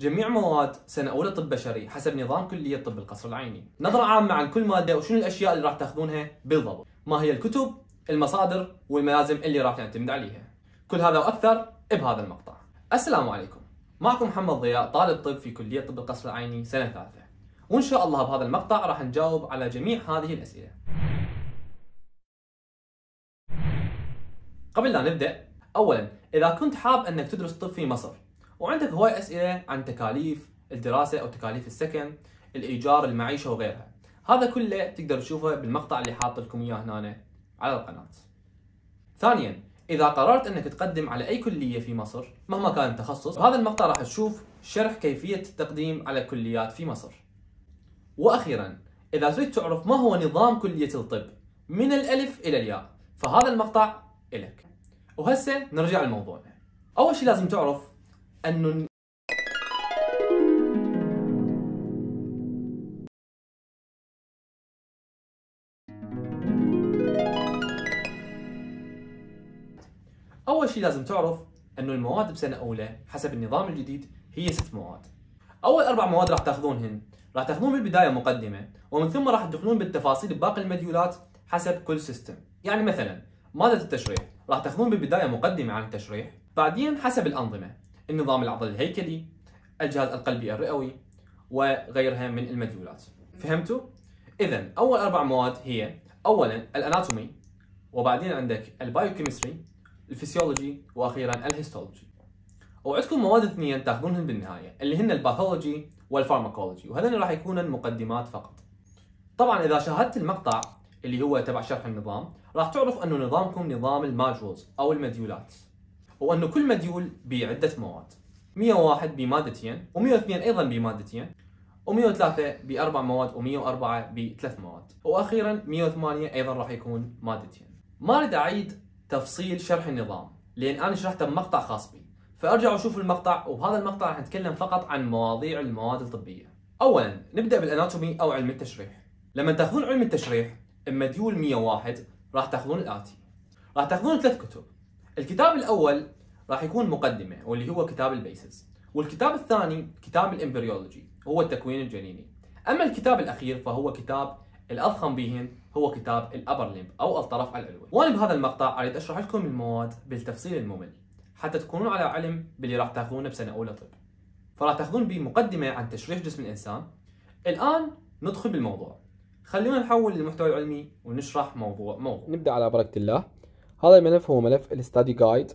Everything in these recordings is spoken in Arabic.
جميع مواد سنه اولى طب بشري حسب نظام كليه طب القصر العيني نظره عامه عن كل ماده وشنو الاشياء اللي راح تاخذونها بالضبط ما هي الكتب المصادر والملازم اللي راح تعتمد عليها كل هذا واكثر بهذا المقطع السلام عليكم معكم محمد ضياء طالب طب في كليه طب القصر العيني سنه ثالثه وان شاء الله بهذا المقطع راح نجاوب على جميع هذه الاسئله قبل لا نبدا اولا اذا كنت حاب انك تدرس طب في مصر وعندك هواي اسئله عن تكاليف الدراسه او تكاليف السكن الايجار المعيشه وغيرها هذا كله تقدر تشوفه بالمقطع اللي حاط لكم اياه هنا على القناه ثانيا اذا قررت انك تقدم على اي كليه في مصر مهما كان التخصص بهذا المقطع راح تشوف شرح كيفيه التقديم على كليات في مصر واخيرا اذا تريد تعرف ما هو نظام كليه الطب من الالف الى الياء فهذا المقطع الك وهسه نرجع لموضوعنا اول شيء لازم تعرف أن أول شيء لازم تعرف أنه المواد بسنة أولى حسب النظام الجديد هي ست مواد أول أربع مواد راح تاخذونهن راح تاخذون بالبداية مقدمة ومن ثم راح تدخلون بالتفاصيل باقي المديولات حسب كل سيستم يعني مثلا مادة التشريح راح تاخذون بالبداية مقدمة عن التشريح بعدين حسب الأنظمة النظام العضلي الهيكلي الجهاز القلبي الرئوي وغيرها من المدلولات فهمتوا؟ إذا أول أربع مواد هي أولا الأناتومي وبعدين عندك البايوكيمستري الفسيولوجي وأخيرا الهيستولوجي وعندكم مواد اثنين تاخذونهم بالنهاية اللي هن الباثولوجي والفارماكولوجي وهذين راح يكونن مقدمات فقط طبعا إذا شاهدت المقطع اللي هو تبع شرح النظام راح تعرف أنه نظامكم نظام الماجولز أو المديولات هو انه كل مديول بعده مواد 101 بمادتين و102 ايضا بمادتين و103 باربع مواد و104 بثلاث مواد واخيرا 108 ايضا راح يكون مادتين ما اريد اعيد تفصيل شرح النظام لان انا شرحته بمقطع خاص بي فارجعوا شوفوا المقطع وبهذا المقطع راح نتكلم فقط عن مواضيع المواد الطبيه اولا نبدا بالاناتومي او علم التشريح لما تاخذون علم التشريح بمديول 101 راح تاخذون الاتي راح تاخذون ثلاث كتب الكتاب الاول راح يكون مقدمه واللي هو كتاب البيسز والكتاب الثاني كتاب الامبريولوجي هو التكوين الجنيني اما الكتاب الاخير فهو كتاب الاضخم بهن هو كتاب الابر ليمب او الطرف العلوي وانا بهذا المقطع اريد اشرح لكم المواد بالتفصيل الممل حتى تكونون على علم باللي راح تاخذونه بسنه اولى طب فراح تاخذون مقدمه عن تشريح جسم الانسان الان ندخل بالموضوع خلونا نحول للمحتوى العلمي ونشرح موضوع موضوع نبدا على بركه الله هذا الملف هو ملف الاستادي جايد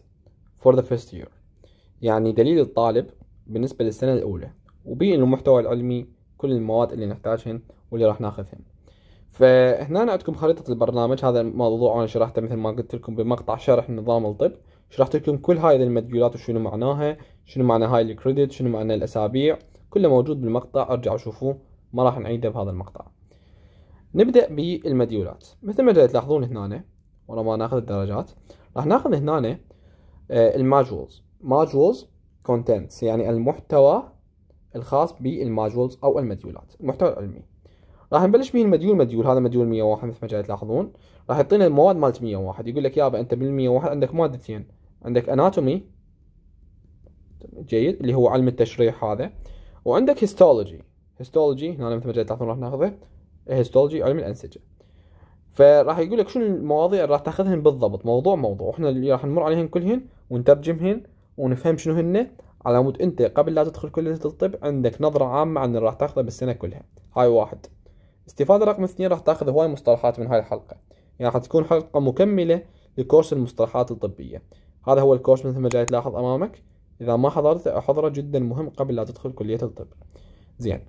for the first year يعني دليل الطالب بالنسبة للسنة الأولى وبي إنه المحتوى العلمي كل المواد اللي نحتاجهن واللي راح ناخذهن فهنا عندكم خريطة البرنامج هذا الموضوع أنا شرحته مثل ما قلت لكم بمقطع شرح نظام الطب شرحت لكم كل هاي المديولات وشنو معناها شنو معنى هاي الكريدت شنو معنى الأسابيع كله موجود بالمقطع ارجعوا شوفوه ما راح نعيده بهذا المقطع نبدأ بالمديولات مثل ما تلاحظون هنا ورا ما ناخذ الدرجات راح ناخذ هنا آه، الماجولز ماجولز كونتنتس يعني المحتوى الخاص بالماجولز او المديولات المحتوى العلمي راح نبلش به المديول مديول هذا مديول 101 مثل ما جاي تلاحظون راح يعطينا المواد مالت 101 يقول لك يابا انت بال 101 عندك مادتين عندك اناتومي جيد اللي هو علم التشريح هذا وعندك هيستولوجي هيستولوجي هنا مثل ما جاي تلاحظون راح ناخذه هيستولوجي علم الانسجه فراح يقول لك شو المواضيع اللي راح تاخذهن بالضبط موضوع موضوع احنا اللي راح نمر عليهن كلهن ونترجمهن ونفهم شنو هن على مود انت قبل لا تدخل كلية الطب عندك نظرة عامة عن اللي راح تاخذه بالسنة كلها هاي واحد استفادة رقم اثنين راح تاخذ هواي مصطلحات من هاي الحلقة يعني راح تكون حلقة مكملة لكورس المصطلحات الطبية هذا هو الكورس مثل ما جاي تلاحظ امامك اذا ما حضرته احضره جدا مهم قبل لا تدخل كلية الطب زين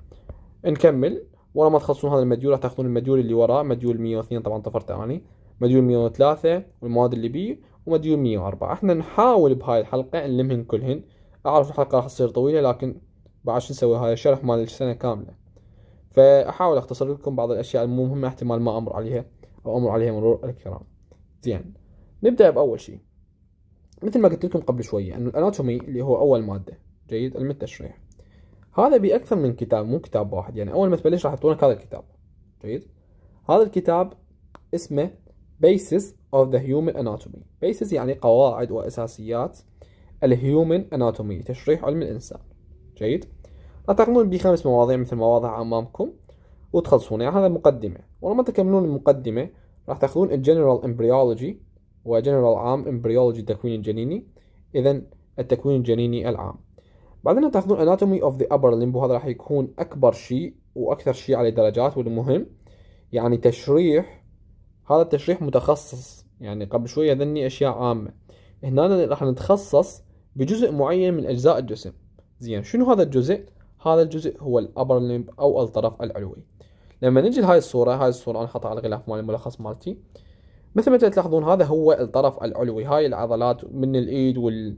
نكمل ورا ما تخلصون هذا المديول راح تاخذون المديول اللي وراه مديول 102 طبعا طفرت اني يعني، مديول 103 والمواد اللي بيه ومديول 104 احنا نحاول بهاي الحلقه نلمهن كلهن اعرف الحلقه راح تصير طويله لكن بعد شو نسوي هذا الشرح مال السنه كامله فاحاول اختصر لكم بعض الاشياء المهمه احتمال ما امر عليها او امر عليها مرور الكرام زين نبدا باول شيء مثل ما قلت لكم قبل شويه انه الاناتومي اللي هو اول ماده جيد علم التشريح هذا بأكثر من كتاب مو كتاب واحد يعني أول ما تبلش راح يعطونك هذا الكتاب جيد هذا الكتاب اسمه Basis of the Human Anatomy Basis يعني قواعد وأساسيات الهيومن اناتومي تشريح علم الانسان جيد تقومون بخمس مواضيع مثل ما واضح امامكم وتخلصون يعني هذا مقدمه ولما تكملون المقدمه راح تاخذون الجنرال امبريولوجي وجنرال عام امبريولوجي التكوين الجنيني اذا التكوين الجنيني العام بعدين تاخذون anatomy of the upper limb وهذا راح يكون اكبر شيء واكثر شيء عليه درجات والمهم يعني تشريح هذا التشريح متخصص يعني قبل شوية ذني اشياء عامة هنا راح نتخصص بجزء معين من اجزاء الجسم زين شنو هذا الجزء هذا الجزء هو الابر لمب او الطرف العلوي لما نجي لهاي الصورة هاي الصورة انا حاطها على الغلاف مال الملخص مالتي مثل ما تلاحظون هذا هو الطرف العلوي هاي العضلات من الايد وال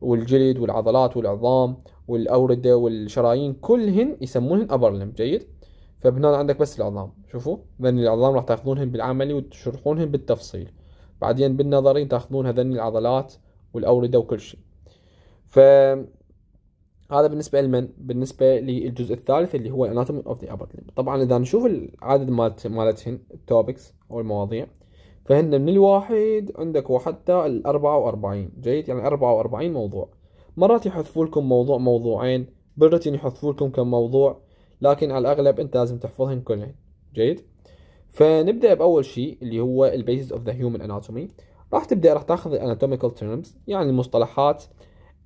والجلد والعضلات والعظام والاورده والشرايين كلهن يسمونهن ابر لم جيد فبهنا عندك بس العظام شوفوا ذني العظام راح تاخذونهن بالعملي وتشرحونهن بالتفصيل بعدين بالنظري تاخذون هذني العضلات والاورده وكل شيء ف هذا بالنسبه لمن بالنسبه للجزء الثالث اللي هو anatomy of the upper limb طبعا اذا نشوف العدد مالت مالتهن التوبكس او المواضيع فهن من الواحد عندك وحتى ال 44 جيد يعني 44 موضوع مرات يحذفوا لكم موضوع موضوعين بالرتين يحذفوا لكم كم موضوع لكن على الاغلب انت لازم تحفظهن كلهن جيد فنبدا باول شيء اللي هو البيسز اوف ذا هيومن اناتومي راح تبدا راح تاخذ الاناتوميكال تيرمز يعني المصطلحات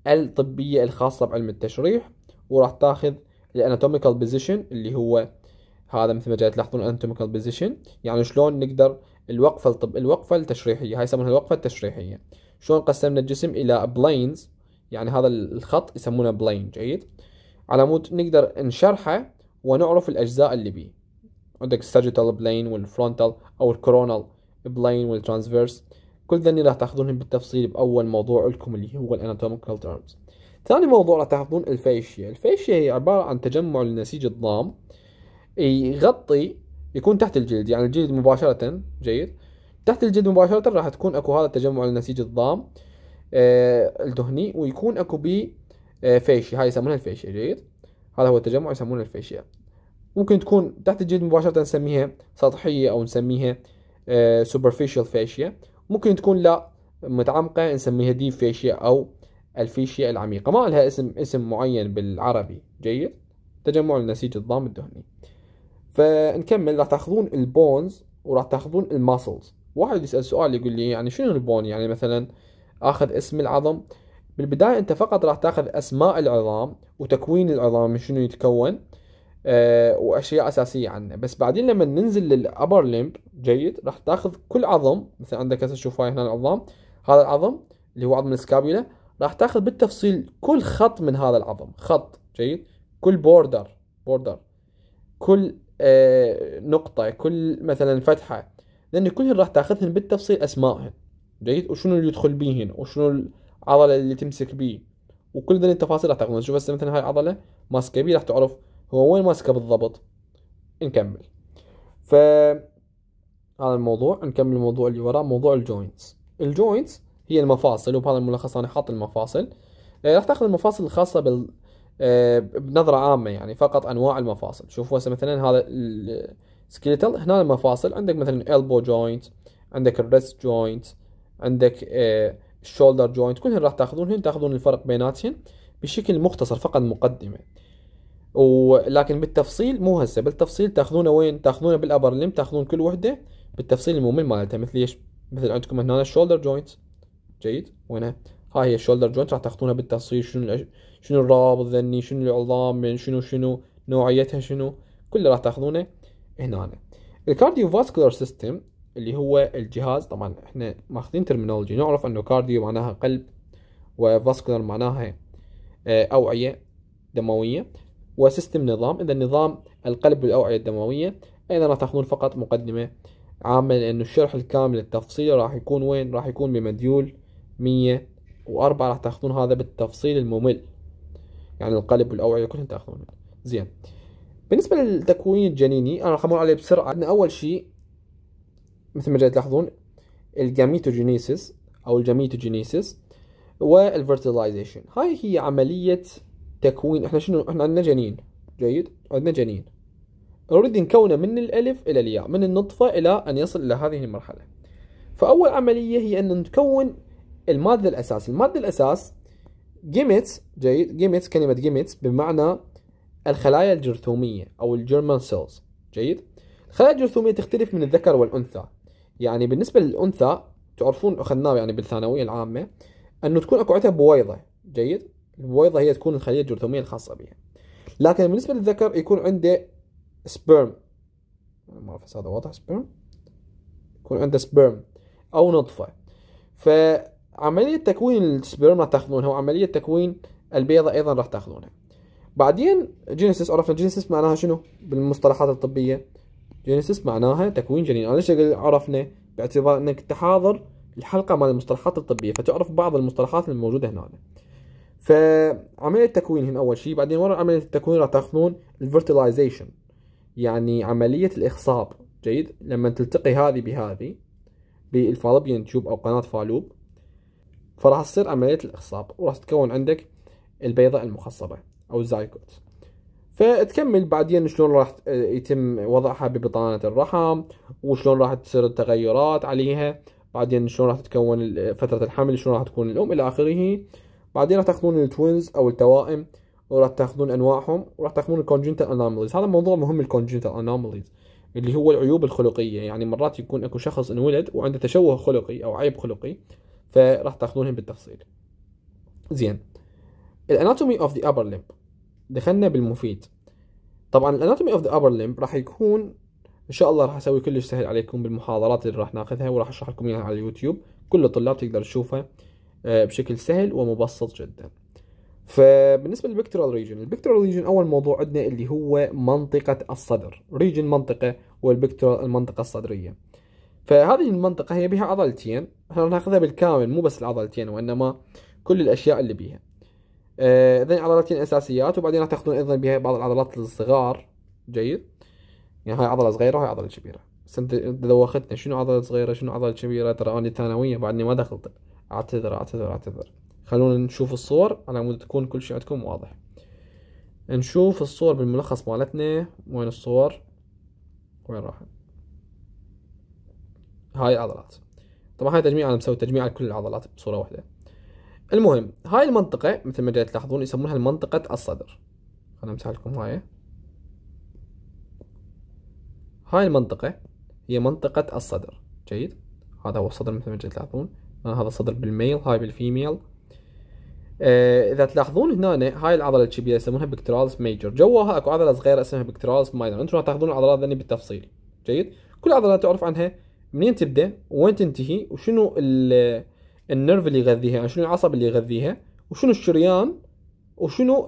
الطبيه الخاصه بعلم التشريح وراح تاخذ الاناتوميكال بوزيشن اللي هو هذا مثل ما جاي تلاحظون anatomical بوزيشن يعني شلون نقدر الوقفة الطب الوقفة التشريحية هاي يسمونها الوقفة التشريحية شلون قسمنا الجسم إلى بلينز يعني هذا الخط يسمونه بلين جيد على مود نقدر نشرحه ونعرف الأجزاء اللي بيه عندك السجيتال بلين والفرونتال أو الكورونال بلين والترانسفيرس كل ذني راح تاخذونهم بالتفصيل بأول موضوع لكم اللي هو الاناتوميكال تيرمز ثاني موضوع راح تاخذون الفيشيا الفيشيا هي عبارة عن تجمع للنسيج الضام يغطي يكون تحت الجلد يعني الجلد مباشرة جيد تحت الجلد مباشرة راح تكون اكو هذا التجمع النسيج الضام آه الدهني ويكون اكو بي آه فيشي هاي يسمونها الفيشيا جيد هذا هو التجمع يسمونه الفيشيا ممكن تكون تحت الجلد مباشرة نسميها سطحية او نسميها آه superficial fascia ممكن تكون لا متعمقة نسميها دي فيشيا او الفيشيا العميقة ما لها اسم اسم معين بالعربي جيد تجمع النسيج الضام الدهني فنكمل راح تاخذون البونز وراح تاخذون الماسلز واحد يسال سؤال يقول لي يعني شنو البون يعني مثلا اخذ اسم العظم بالبدايه انت فقط راح تاخذ اسماء العظام وتكوين العظام من شنو يتكون أه واشياء اساسيه عنه بس بعدين لما ننزل للابر ليمب جيد راح تاخذ كل عظم مثلا عندك هسه شوف هاي هنا العظام هذا العظم اللي هو عظم السكابيلا راح تاخذ بالتفصيل كل خط من هذا العظم خط جيد كل بوردر بوردر كل آه، نقطة كل مثلا فتحة لأن كلهن راح تاخذهن بالتفصيل أسمائهن جيد وشنو اللي يدخل بيهن وشنو العضلة اللي تمسك بيه وكل ذي التفاصيل راح تاخذهن شوف هسه مثلا هاي العضلة ماسكة بيه راح تعرف هو وين ماسكة بالضبط نكمل ف هذا الموضوع نكمل الموضوع اللي وراه موضوع الجوينتس الجوينتس هي المفاصل وبهذا الملخص انا حاط المفاصل آه، راح تاخذ المفاصل الخاصة بال آه، بنظره عامه يعني فقط انواع المفاصل شوفوا هسه مثلا هذا السكيلتال هنا المفاصل عندك مثلا البو جوينت عندك الريست جوينت عندك الشولدر آه، جوينت كلهن راح تاخذونهن تاخذون الفرق بيناتهن بشكل مختصر فقط مقدمه ولكن بالتفصيل مو هسه بالتفصيل تاخذونه وين تاخذونه بالابر لم تاخذون كل وحده بالتفصيل الممل مالتها مثل ايش مثل عندكم هنا الشولدر جوينت جيد وينها هاي هي الشولدر جوينت راح تاخذونها بالتفصيل شنو شنو الرابط ذني شنو العظام من يعني شنو شنو نوعيتها شنو كله راح تاخذونه هنا الكارديو فاسكولار سيستم اللي هو الجهاز طبعا احنا ماخذين ترمينولوجي نعرف انه كارديو معناها قلب وفاسكولار معناها آه، اوعيه دمويه وسيستم نظام اذا نظام القلب والاوعيه الدمويه ايضا راح تاخذون فقط مقدمه عامة لانه الشرح الكامل التفصيلي راح يكون وين راح يكون بمديول 104 راح تاخذون هذا بالتفصيل الممل يعني القلب والاوعيه كلهم تاخذون زين بالنسبه للتكوين الجنيني انا راح امر عليه بسرعه ان اول شيء مثل ما جاي تلاحظون الجاميتوجينيسيس او الجاميتوجينيسيس والفيرتيلايزيشن هاي هي عمليه تكوين احنا شنو احنا عندنا جنين جيد عندنا جنين نريد نكونه من الالف الى الياء من النطفه الى ان يصل الى هذه المرحله فاول عمليه هي ان نكون الماده الاساس الماده الاساس جيميتس جيد جيميتس كلمة جيميتس بمعنى الخلايا الجرثومية أو الجيرمان سيلز جيد الخلايا الجرثومية تختلف من الذكر والأنثى يعني بالنسبة للأنثى تعرفون أخذناه يعني بالثانوية العامة أنه تكون أكو عندها بويضة جيد البويضة هي تكون الخلية الجرثومية الخاصة بها لكن بالنسبة للذكر يكون عنده سبيرم ما أعرف هذا واضح سبيرم يكون عنده سبيرم أو نطفة ف عملية تكوين السبرم راح تاخذونها وعملية تكوين البيضة أيضا راح تاخذونها بعدين جينيسيس عرفنا جينيسيس معناها شنو بالمصطلحات الطبية جينيسيس معناها تكوين جنين أنا ليش عرفنا باعتبار أنك تحاضر الحلقة مال المصطلحات الطبية فتعرف بعض المصطلحات الموجودة هنا فعملية التكوين هنا أول شيء بعدين ورا عملية التكوين راح تاخذون الفيرتلايزيشن يعني عملية الإخصاب جيد لما تلتقي هذه بهذه بالفالوبيان يعني تيوب أو قناة فالوب فراح تصير عملية الإخصاب وراح تتكون عندك البيضة المخصبة أو الزايكوت فتكمل بعدين شلون راح يتم وضعها ببطانة الرحم وشلون راح تصير التغيرات عليها بعدين شلون راح تتكون فترة الحمل شلون راح تكون الأم إلى آخره بعدين راح تاخذون التوينز أو التوائم وراح تاخذون أنواعهم وراح تاخذون الكونجنتال أناموليز هذا موضوع مهم الكونجنتال أناموليز اللي هو العيوب الخلقية يعني مرات يكون اكو شخص انولد وعنده تشوه خلقي أو عيب خلقي فراح تاخذونهم بالتفصيل زين الاناتومي اوف ذا ابر limb دخلنا بالمفيد طبعا الاناتومي اوف ذا ابر limb راح يكون ان شاء الله راح اسوي كلش سهل عليكم بالمحاضرات اللي راح ناخذها وراح اشرح لكم اياها على اليوتيوب كل الطلاب تقدر تشوفها آه، بشكل سهل ومبسط جدا فبالنسبه للبكتورال ريجن البكتورال ريجن اول موضوع عندنا اللي هو منطقه الصدر ريجن منطقه والبكتورال المنطقه الصدريه فهذه المنطقه هي بها عضلتين احنا ناخذها بالكامل مو بس العضلتين وانما كل الاشياء اللي بيها آه، اذا عضلتين اساسيات وبعدين راح تاخذون ايضا بها بعض العضلات الصغار جيد يعني هاي عضله صغيره وهاي عضله كبيره بس انت دوختنا إيه، شنو عضله صغيره شنو عضله كبيره ترى انا ثانويه بعدني ما دخلت اعتذر اعتذر اعتذر خلونا نشوف الصور على مود تكون كل شيء عندكم واضح نشوف الصور بالملخص مالتنا وين الصور وين راحت هاي عضلات طبعا هاي تجميع انا مسوي تجميع على كل العضلات بصوره واحده المهم هاي المنطقه مثل ما جاي تلاحظون يسمونها منطقه الصدر انا امسح لكم هاي هاي المنطقه هي منطقه الصدر جيد هذا هو الصدر مثل ما جاي تلاحظون هذا الصدر بالميل هاي بالفيميل آه، اذا تلاحظون هنا هاي العضله الكبيره يسمونها بكترالس ميجر جواها اكو عضله صغيره اسمها بكترالس ماينر انتم راح تاخذون العضلات ذني بالتفصيل جيد كل عضله تعرف عنها منين تبدا وين تنتهي وشنو النرف اللي يغذيها يعني شنو العصب اللي يغذيها وشنو الشريان وشنو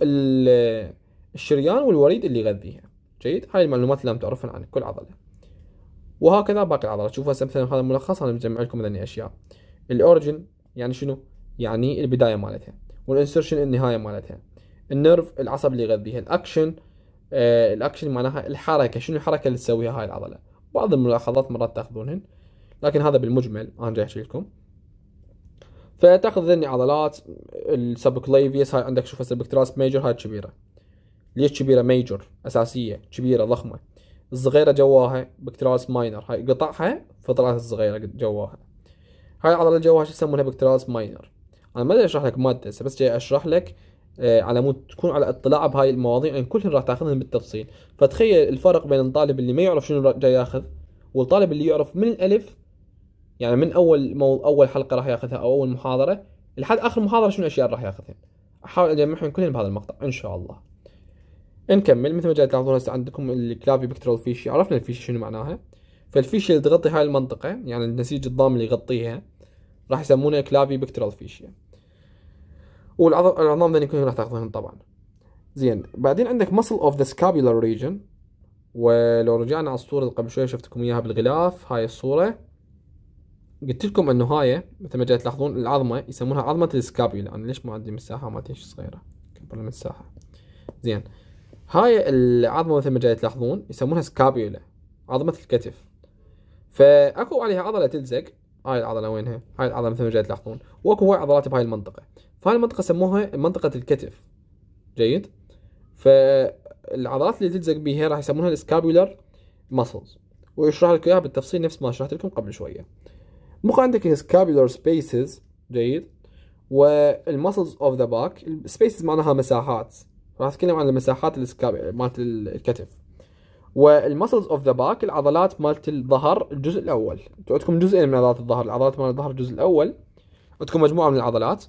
الشريان والوريد اللي يغذيها جيد هاي المعلومات اللي لازم تعرفها عن كل عضله وهكذا باقي العضلات شوفوا هسه مثلا هذا ملخص انا مجمع لكم ذني اشياء الاوريجن يعني شنو يعني البدايه مالتها والانسرشن النهايه مالتها النرف العصب اللي يغذيها الاكشن آه الاكشن معناها الحركه شنو الحركه اللي تسويها هاي العضله بعض الملاحظات مرات تاخذونهن لكن هذا بالمجمل انا جاي احكي لكم فتاخذ ذني عضلات السبكليفيس هاي عندك شوف هسه البكتراس ميجر هاي كبيره ليش كبيره ميجر اساسيه كبيره ضخمه الصغيره جواها بكتراس ماينر هاي قطعها فطلعت الصغيره جواها هاي العضله جواها شو يسمونها بكتراس ماينر انا ما ادري اشرح لك ماده هسه بس جاي اشرح لك آه، على مود تكون على اطلاع بهاي المواضيع لان يعني راح تاخذهم بالتفصيل فتخيل الفرق بين الطالب اللي ما يعرف شنو جاي ياخذ والطالب اللي يعرف من الالف يعني من اول مو اول حلقه راح ياخذها او اول محاضره لحد اخر محاضره شنو الاشياء اللي راح ياخذها احاول اجمعهم كلهم بهذا المقطع ان شاء الله نكمل مثل ما جاي تلاحظون هسه عندكم الكلافي بكترول فيشي عرفنا الفيشي شنو معناها فالفيشي اللي تغطي هاي المنطقه يعني النسيج الضام اللي يغطيها راح يسمونه كلافي بكترال فيشيا والعظام العظام ذني كلهم راح تاخذونهم طبعا زين بعدين عندك مسل اوف ذا سكابيولار ريجن ولو رجعنا على الصوره اللي قبل شوي شفتكم اياها بالغلاف هاي الصوره قلت لكم انه هاي مثل ما جاي تلاحظون العظمه يسمونها عظمه السكابيولا انا ليش ما عندي مساحه ما تنش صغيره كبر المساحه زين هاي العظمه مثل ما جاي تلاحظون يسمونها سكابيولا عظمه الكتف فاكو عليها عضله تلزق هاي العضله وينها هاي العضله مثل ما جاي تلاحظون واكو هاي عضلات بهاي المنطقه فهاي المنطقه سموها منطقه الكتف جيد فالعضلات اللي تلزق بيها راح يسمونها السكابيولار ماسلز ويشرح لك اياها بالتفصيل نفس ما شرحت لكم قبل شويه ممكن عندك السكابولار سبيسز جيد والمسلز اوف ذا باك سبيسز معناها مساحات راح اتكلم عن المساحات مالت الكتف والمسلز اوف ذا باك العضلات مالت الظهر الجزء الاول عندكم جزئين من عضلات الظهر العضلات مالت الظهر الجزء الاول عندكم مجموعه من العضلات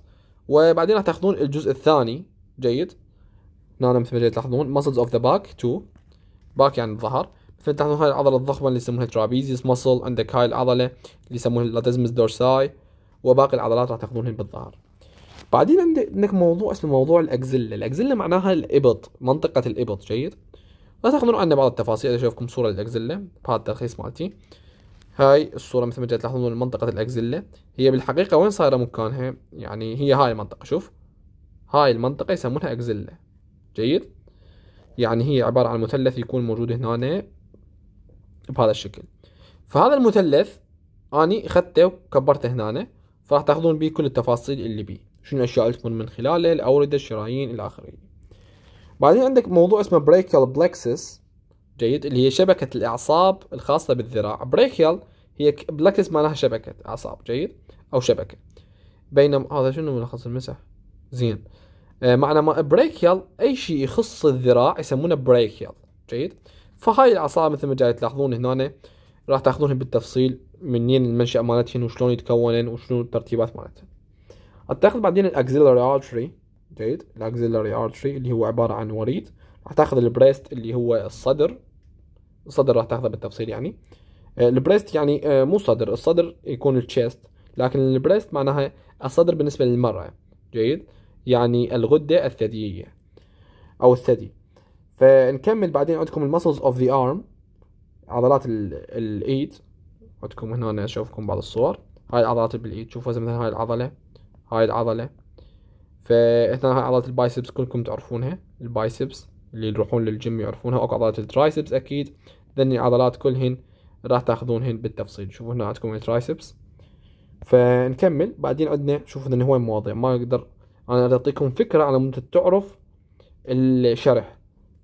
وبعدين راح تاخذون الجزء الثاني جيد هنا مثل ما تلاحظون muscles اوف ذا باك 2 باك يعني الظهر فانت هاي العضله الضخمه اللي يسموها ترابيزيس مسل عندك هاي العضله اللي يسموها لاتزمس دورساي وباقي العضلات راح تاخذونهن بالظهر بعدين عندك موضوع اسمه موضوع الاكزيلا الاكزيلا معناها الابط منطقه الابط جيد لا تاخذون عنا بعض التفاصيل اشوفكم صوره للاكزيلا بهذا الترخيص مالتي هاي الصورة مثل ما تلاحظون منطقة الأكزيلا هي بالحقيقة وين صايرة مكانها يعني هي هاي المنطقة شوف هاي المنطقة يسمونها أكزيلا جيد يعني هي عبارة عن مثلث يكون موجود هنا بهذا الشكل فهذا المثلث اني اخذته وكبرته هنا فراح تاخذون بيه كل التفاصيل اللي بيه شنو الاشياء اللي تكون من خلاله الاورده الشرايين الى اخره بعدين عندك موضوع اسمه بريكيال بلكسس جيد اللي هي شبكه الاعصاب الخاصه بالذراع بريكيال هي بلكسس معناها شبكه اعصاب جيد او شبكه بينما هذا شنو ملخص المسح زين آه، معنى ما بريكيال اي شيء يخص الذراع يسمونه بريكيال جيد فهاي العصا مثل ما جاي تلاحظون هنا راح تاخذونها بالتفصيل منين المنشأ مالتهن وشلون يتكونن وشنو الترتيبات مالتهن هتاخذ بعدين الاكسيلاري ارتري جيد الاكسيلاري ارتري اللي هو عبارة عن وريد راح تاخذ البريست اللي هو الصدر الصدر راح تاخذه بالتفصيل يعني آه، البريست يعني آه، مو صدر الصدر يكون التشيست لكن البريست معناها الصدر بالنسبة للمرأة جيد يعني الغدة الثديية أو الثدي فنكمل بعدين عندكم المسلز اوف ذا ارم عضلات الايد عندكم هنا أنا اشوفكم بعض الصور هاي العضلات بالايد شوفوا مثلا هاي العضله هاي العضله فهنا هاي عضله البايسبس كلكم تعرفونها البايسبس اللي يروحون للجيم يعرفونها اكو عضلات الترايسبس اكيد ذني العضلات كلهن راح تاخذونهن بالتفصيل شوفوا هنا عندكم الترايسبس فنكمل بعدين عندنا شوفوا هو مواضيع ما اقدر انا اعطيكم فكره على مدة تعرف الشرح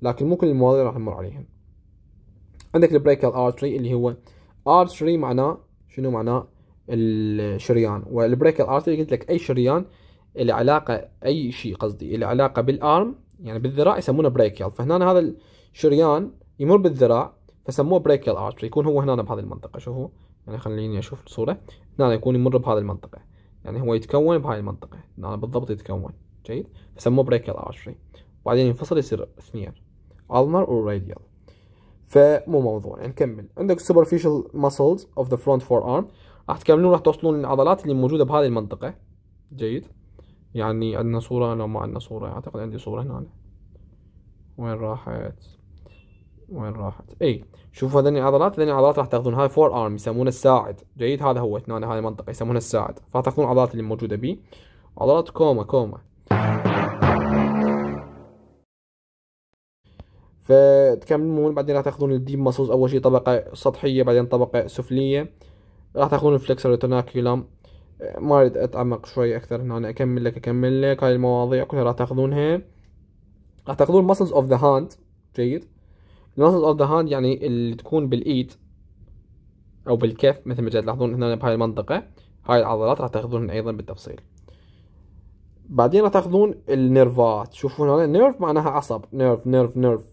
لكن مو كل المواضيع راح نمر عليهم عندك البريكال ارتري اللي هو ارتري معناه شنو معناه الشريان والبريكال ارتري قلت لك اي شريان اللي علاقه اي شيء قصدي اللي علاقه بالارم يعني بالذراع يسمونه بريكال فهنا هذا الشريان يمر بالذراع فسموه بريكال ارتري يكون هو هنا بهذه المنطقه شوفوا يعني خليني اشوف الصوره هنا يكون يمر بهذه المنطقه يعني هو يتكون بهاي المنطقه هنا بالضبط يتكون جيد فسموه بريكال ارتري وبعدين ينفصل يصير ثنيان ulnar or radial فمو موضوع نكمل عندك superficial muscles of the front forearm راح تكملون راح توصلون للعضلات اللي موجوده بهذه المنطقه جيد يعني عندنا صوره لو ما عندنا صوره اعتقد عندي صوره هنا وين راحت وين راحت اي شوفوا هذني العضلات هذني العضلات راح تاخذون هاي فور ارم يسمونه الساعد جيد هذا هو هنا هاي المنطقه يسمونه الساعد راح تاخذون العضلات اللي موجوده به عضلات كوما كوما فتكملون بعدين راح تاخذون الديب ماسلز اول شيء طبقه سطحيه بعدين طبقه سفليه راح تاخذون الفلكسر توناكيولام ما اريد اتعمق شوي اكثر هنا أنا اكمل لك اكمل لك هاي المواضيع كلها راح تاخذونها راح تاخذون ماسلز اوف ذا هاند جيد المسلز اوف ذا هاند يعني اللي تكون بالايد او بالكف مثل ما جاي تلاحظون هنا بهاي المنطقه هاي العضلات راح تاخذونها ايضا بالتفصيل بعدين راح تاخذون النيرفات شوفون هنا نيرف معناها عصب نيرف نيرف نيرف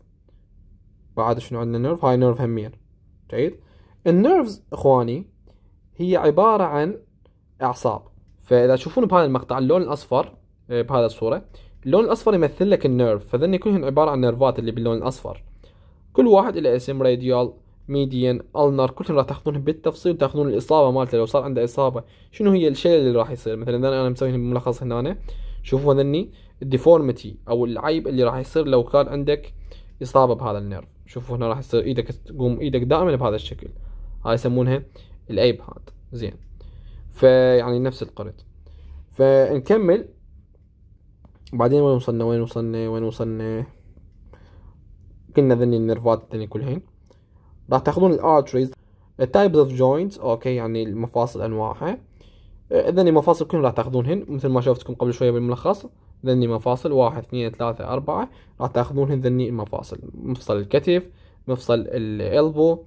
بعد شنو عندنا نيرف هاي نيرف همين يعني. جيد النيرفز اخواني هي عباره عن اعصاب فاذا تشوفون بهذا المقطع اللون الاصفر آه، بهذا الصوره اللون الاصفر يمثل لك النيرف فذن كلهم عباره عن نيرفات اللي باللون الاصفر كل واحد له اسم راديال ميديان النر كلهم راح تاخذونهم بالتفصيل وتاخذون الاصابه مالته لو صار عنده اصابه شنو هي الشيء اللي راح يصير مثلا انا مسوي ملخص هنا أنا. شوفوا ذني الديفورمتي او العيب اللي راح يصير لو كان عندك اصابه بهذا النيرف شوفوا هنا راح يصير ايدك تقوم ايدك دائما بهذا الشكل هاي يسمونها الايب هاد زين فيعني نفس القرد فنكمل بعدين وين وصلنا وين وصلنا وين وصلنا كنا ذني النرفات الثانية كلهن راح تاخذون الارتريز types اوف جوينتس اوكي يعني المفاصل انواعها ذني مفاصل كلهم راح تاخذونهن مثل ما شفتكم قبل شويه بالملخص ذني مفاصل واحد اثنين ثلاثة أربعة راح تاخذونهن ذني المفاصل مفصل الكتف مفصل الإلبو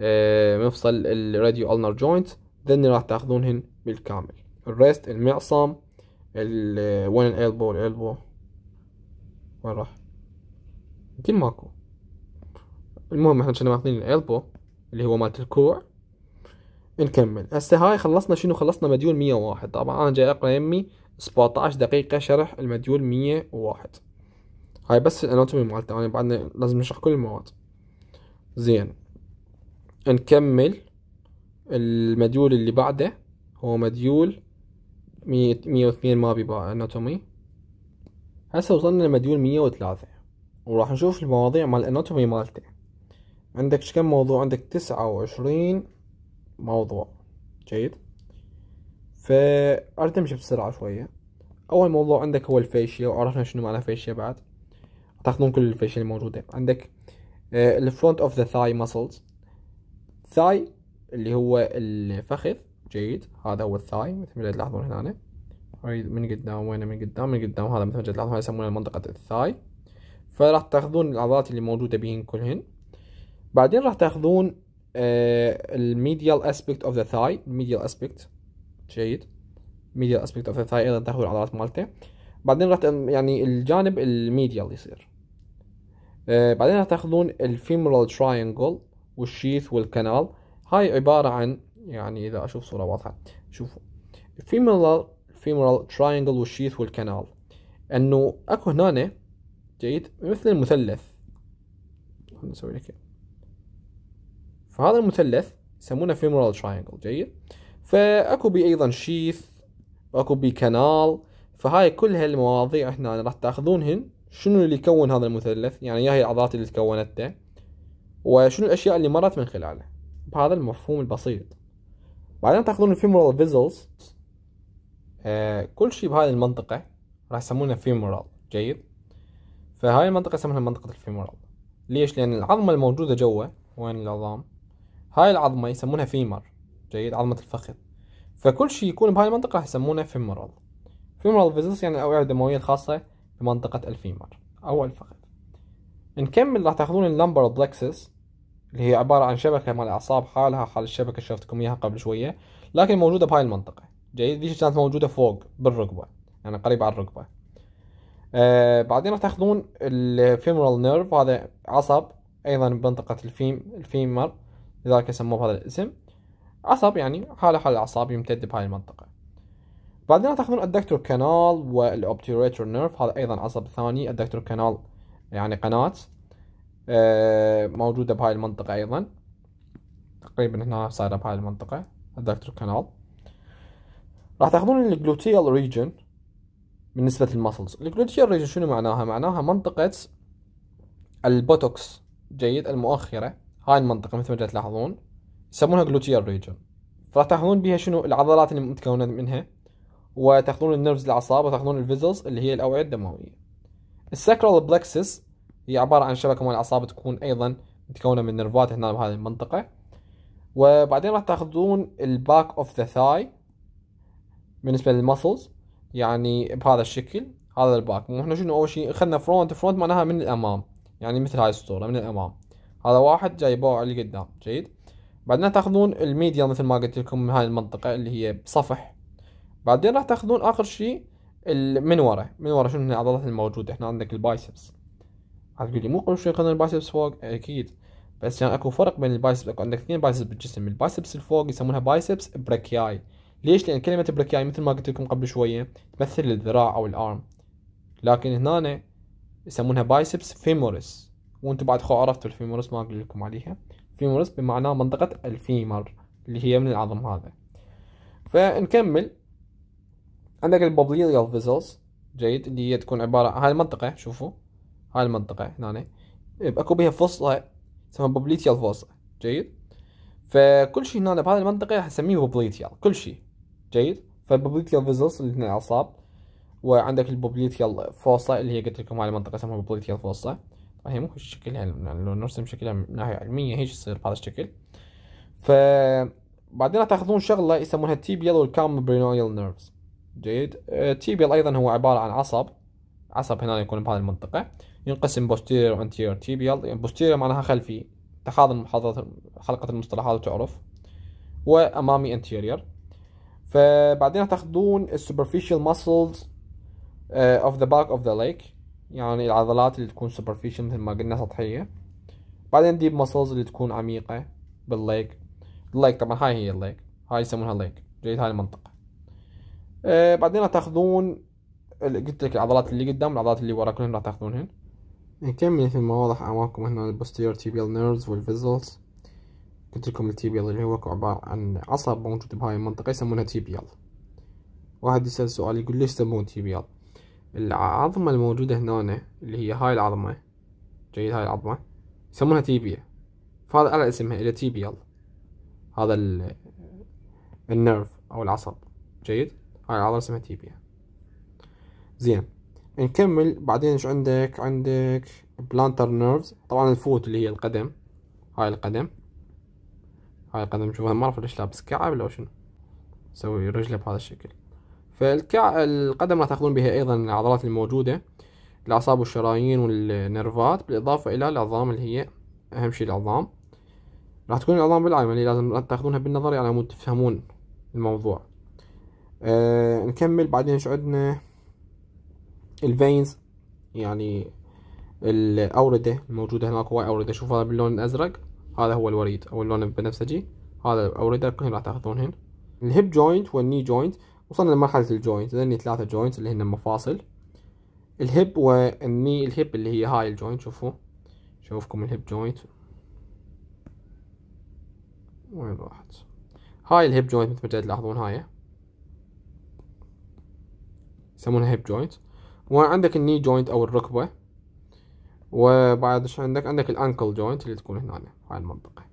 آه، مفصل الراديو ألنر جوينت ذني راح تاخذونهن بالكامل الريست المعصم آه، وين الإلبو الإلبو وين راح يمكن ماكو المهم احنا كنا ماخذين الإلبو اللي هو مالت الكوع نكمل هسه هاي خلصنا شنو خلصنا مديون 101 طبعا انا جاي اقرا يمي 17 دقيقة شرح المديول 101 هاي بس الاناتومي مالته يعني بعدنا لازم نشرح كل المواد زين نكمل المديول اللي بعده هو مديول 102 ما بيبقى اناتومي هسه وصلنا لمديول 103 وراح نشوف المواضيع مال الاناتومي مالته عندك كم موضوع عندك 29 موضوع جيد فأريد امشي بسرعه شويه اول موضوع عندك هو الفاشيه وعرفنا شنو معنى فاشيه بعد تاخذون كل الفاشيه الموجوده عندك الفرونت اوف ذا ثاي muscles ثاي اللي هو الفخذ جيد هذا هو الثاي مثل ما تلاحظون هنا من قدام وين من قدام من قدام هذا مثل ما تلاحظون يسمونه منطقه الثاي فراح تاخذون العضلات اللي موجوده بين كلهن بعدين راح تاخذون الميديال اسبكت اوف ذا ثاي الميديال اسبكت جيد ميديا اسبيكت اوف الثاي ايضا تهوي العضلات مالته بعدين راح يعني الجانب الميديال يصير آه بعدين راح تاخذون الفيمورال تراينجل والشيث والكنال هاي عبارة عن يعني إذا أشوف صورة واضحة شوفوا الفيمورال الفيمورال تراينجل والشيث والكنال إنه أكو هنا جيد مثل المثلث نسوي لك فهذا المثلث يسمونه فيمورال تراينجل جيد فاكو بي ايضا شيث واكو بي كنال فهاي كل هالمواضيع هنا راح تاخذونهن شنو اللي يكون هذا المثلث يعني يا هي العضلات اللي تكونته وشنو الاشياء اللي مرت من خلاله بهذا المفهوم البسيط بعدين تاخذون الفيمورال فيزلز آه كل شيء بهذه المنطقه راح يسمونها فيمورال جيد فهاي المنطقه يسمونها منطقه الفيمورال ليش لان العظمه الموجوده جوا وين العظام هاي العظمه يسمونها فيمر جيد عظمة الفخذ فكل شيء يكون بهاي المنطقة راح يسمونه فيمورال فيمورال فيزلز يعني الأوعية الدموية الخاصة بمنطقة الفيمر أو الفخذ نكمل راح تاخذون اللمبر بلكسس اللي هي عبارة عن شبكة مال أعصاب حالها حال الشبكة اللي شفتكم إياها قبل شوية لكن موجودة بهاي المنطقة جيد ليش كانت موجودة فوق بالركبة يعني قريبة على الركبة آه بعدين راح تاخذون الفيمورال نيرف هذا عصب أيضا بمنطقة الفيم الفيمر لذلك سموه بهذا الاسم عصب يعني حاله حال الأعصاب يمتد بهاي المنطقة بعدين تاخذون الدكتور كانال والأوبتيريتور نيرف هذا أيضا عصب ثاني الدكتور كانال يعني قناة آه، موجودة بهاي المنطقة أيضا تقريبا هنا صايرة بهاي المنطقة الدكتور كانال راح تاخذون الجلوتيال ريجن بالنسبة للمسلز الجلوتيال ريجن شنو معناها معناها منطقة البوتوكس جيد المؤخرة هاي المنطقة مثل ما تلاحظون يسمونها جلوتيال ريجن فراح تاخذون بها شنو العضلات اللي متكونه منها وتاخذون النيرفز الاعصاب وتاخذون الفيزلز اللي هي الاوعيه الدمويه السكرال بلكسس هي عباره عن شبكه من الاعصاب تكون ايضا متكونه من نيرفات هنا بهذه المنطقه وبعدين راح تاخذون الباك اوف ذا ثاي بالنسبه للمسلز يعني بهذا الشكل هذا الباك مو احنا شنو اول شيء اخذنا فرونت فرونت معناها من الامام يعني مثل هاي الصوره من الامام هذا واحد جايبوه على قدام جيد بعدين راح تاخذون الميديا مثل ما قلت لكم من هاي المنطقة اللي هي بصفح بعدين راح تاخذون اخر شيء من ورا من ورا شنو العضلات الموجودة هنا عندك البايسبس هتقول لي مو قبل شوي كان البايسبس فوق اكيد بس يعني اكو فرق بين البايسبس اكو عندك اثنين بايسبس بالجسم البايسبس الفوق يسمونها بايسبس بريكياي ليش لان كلمة بريكياي مثل ما قلت لكم قبل شوية تمثل الذراع او الارم لكن هنا يسمونها بايسبس فيموريس وانتم بعد خو عرفتوا الفيموريس ما اقول لكم عليها فيمورس بمعنى منطقة الفيمر اللي هي من العظم هذا فنكمل عندك البابليريال فيزلز جيد اللي هي تكون عبارة هاي المنطقة شوفوا هاي المنطقة هنا اكو بها فصلة تسمى بابليتيال فوصلة جيد فكل شيء هنا بهذه المنطقة راح نسميه بابليتيال كل شيء جيد فالبابليتيال فيزلز اللي هنا الأعصاب وعندك البابليتيال فوصلة اللي هي قلت لكم هاي المنطقة اسمها بابليتيال فوصلة هي مو الشكل يعني لو نرسم شكلها من ناحيه علميه هيك يصير بهذا الشكل ف بعدين تاخذون شغله يسمونها تيبيال والكامبرينويال نيرفز جيد تيبيال آه، ايضا هو عباره عن عصب عصب هنا يكون بهذه المنطقه ينقسم بوستيريور وانتيريور تيبيال بوستيريور معناها خلفي تحاضن محاضرة حلقة المصطلحات وتعرف وامامي انتيريور فبعدين تاخذون السوبرفيشال muscles اوف ذا باك اوف ذا ليك يعني العضلات اللي تكون superficial مثل ما قلنا سطحية بعدين ديب muscles اللي تكون عميقة بالليك الليك طبعا هاي هي الليك هاي يسمونها ليك جيد هاي المنطقة آه بعدين تاخذون قلت لك العضلات اللي قدام والعضلات اللي ورا كلهم راح تاخذونهن نكمل يعني مثل ما واضح امامكم هنا البوستير تيبيال نيرفز والفيزلز قلت لكم التيبيال اللي هو عبارة عن عصب موجود بهاي المنطقة يسمونها تيبيال واحد يسأل سؤال يقول ليش يسمون تيبيال العظمة الموجودة هنا اللي هي هاي العظمة جيد هاي العظمة يسمونها تيبيا فهذا على اسمها إلى تيبيال هذا النيرف أو العصب جيد هاي العظمة اسمها تيبيا زين نكمل بعدين ايش عندك عندك بلانتر نيرفز طبعا الفوت اللي هي القدم هاي القدم هاي القدم شوفها ما اعرف ليش لابس كعب لو شنو سوي رجله بهذا الشكل فالكع القدم راح تاخذون بها ايضا العضلات الموجوده الاعصاب والشرايين والنرفات بالاضافه الى العظام اللي هي اهم شيء العظام راح تكون العظام بالعالم اللي يعني لازم تاخذونها بالنظري على مود تفهمون الموضوع أه نكمل بعدين ايش عندنا الفينز يعني الاورده الموجوده هناك هواي اورده شوف هذا باللون الازرق هذا هو الوريد او اللون البنفسجي هذا الاورده كلهم راح تاخذونهن الهيب جوينت والني جوينت وصلنا لمرحلة الجوينت لأني ثلاثة جوينت اللي هن مفاصل الهيب والني الهيب اللي هي هاي الجوينت شوفوا شوفكم الهيب جوينت وين راحت هاي الهيب جوينت مثل ما جاي تلاحظون هاي يسمونها هيب جوينت وعندك الني جوينت او الركبة وبعد ايش عندك عندك الانكل جوينت اللي تكون هنا هاي المنطقة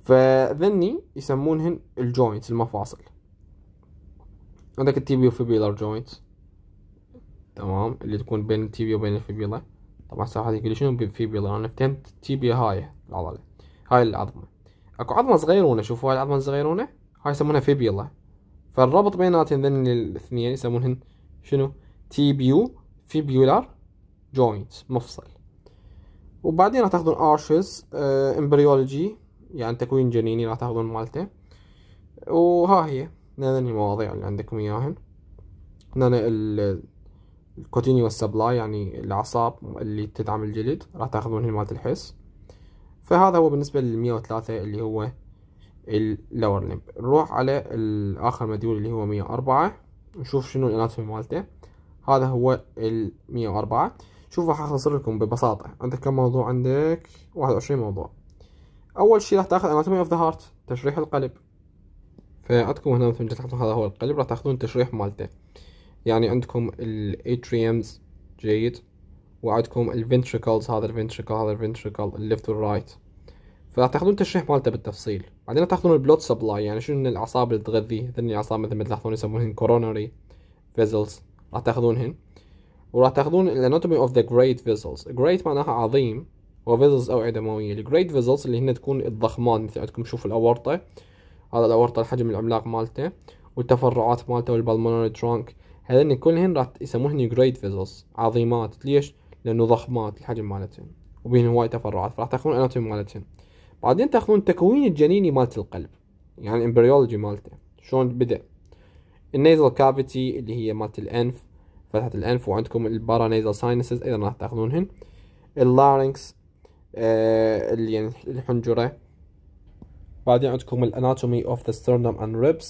فذني يسمونهن الجوينت المفاصل عندك التيبيو فيبيلار جوينت تمام اللي تكون بين التيبيا وبين الفيبيلا طبعا صح هذه كل شنو فيبيلا انا فهمت التيبيا هاي العضلة هاي العظمة اكو عظمة صغيرونة شوفوا هاي العظمة الصغيرونة هاي يسمونها فيبيلا فالربط بيناتهم ذن الاثنين يسمونهن شنو تيبيو فيبيولار جوينت مفصل وبعدين راح تاخذون ارشز امبريولوجي يعني تكوين جنيني راح تاخذون مالته وها هي هنا المواضيع اللي عندكم إياهن هنا الكوتينيوس سبلاي يعني الأعصاب اللي تدعم الجلد راح تاخذون هنا مالت الحس فهذا هو بالنسبة للمية وثلاثة اللي هو اللور لمب نروح على الآخر مديول اللي هو مية أربعة نشوف شنو الاناتومي مالته هذا هو المية وأربعة شوفوا راح اختصر لكم ببساطة عندك كم موضوع عندك واحد وعشرين موضوع أول شي راح تاخذ اناتومي اوف ذا هارت تشريح القلب فعندكم هنا مثل ما تلاحظون هذا هو القلب راح تاخذون التشريح مالته يعني عندكم الاتريمز جيد وعندكم الفنتريكلز هذا الفنتريكل هذا الفنتريكل الليفت والرايت فراح تاخذون التشريح مالته بالتفصيل بعدين تاخذون البلوت سبلاي يعني شنو الاعصاب اللي تغذي هذني الاعصاب مثل ما تلاحظون يسمونهن كورونري فيزلز راح تاخذونهن وراح تاخذون الاناتومي اوف ذا جريت فيزلز جريت معناها عظيم وفيزلز اوعيه دمويه الجريت فيزلز اللي هن تكون الضخمان مثل عندكم شوف الاورطه هذا الأورطة الحجم العملاق مالته والتفرعات مالته والبلمونري ترونك هذني كلهن راح يسموهن جريد فيزلز عظيمات ليش؟ لأنه ضخمات الحجم مالتهن وبين هواي تفرعات فراح تاخذون اناتومي مالتهن بعدين تاخذون التكوين الجنيني مالت القلب يعني الامبريولوجي مالته شلون بدأ النيزل كافيتي اللي هي مالت الانف فتحة الانف وعندكم البارا نيزل ساينسز ايضا راح تاخذونهن اللارنكس آه اللي يعني الحنجرة بعدين عندكم الاناتومي اوف ذا sternum اند ribs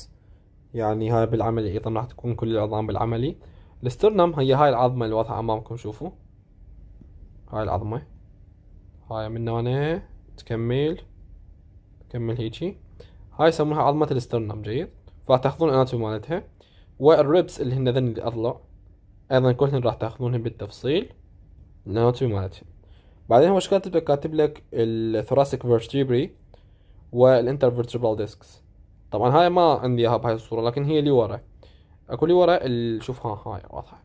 يعني هاي بالعملي ايضا راح تكون كل العظام بالعملي السترنم هي هاي العظمه اللي واضحه امامكم شوفوا هاي العظمه هاي من هنا تكمل تكمل هيجي هاي يسمونها عظمه السترنم جيد راح تاخذون الاناتومي مالتها والريبس اللي هن ذن الاضلع ايضا كلهن راح تاخذونهم بالتفصيل الاناتومي مالتهم بعدين هو ايش كاتب لك كاتب لك الثوراسيك فيرتيبري والانترفيرتبرال ديسكس طبعا هاي ما عندي اياها بهاي الصوره لكن هي اللي ورا اكو اللي ورا شوف ها هاي واضحه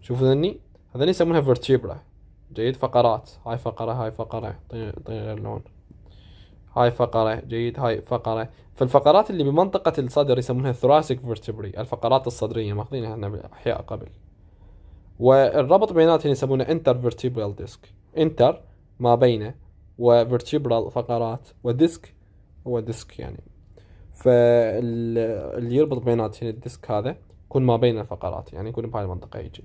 شوف ذني هذني يسمونها فيرتيبرا جيد فقرات هاي فقره هاي فقره طي غير لون هاي فقرة جيد هاي فقرة فالفقرات اللي بمنطقة الصدر يسمونها ثوراسيك فيرتبري الفقرات الصدرية ماخذينها احنا بالأحياء قبل والربط بيناتهم يسمونه انتر فيرتيبرال ديسك انتر ما بينه وفيرتيبرال فقرات وديسك هو ديسك يعني فاللي يربط بيناتهم الديسك هذا يكون ما بين الفقرات يعني يكون بهاي المنطقة يجي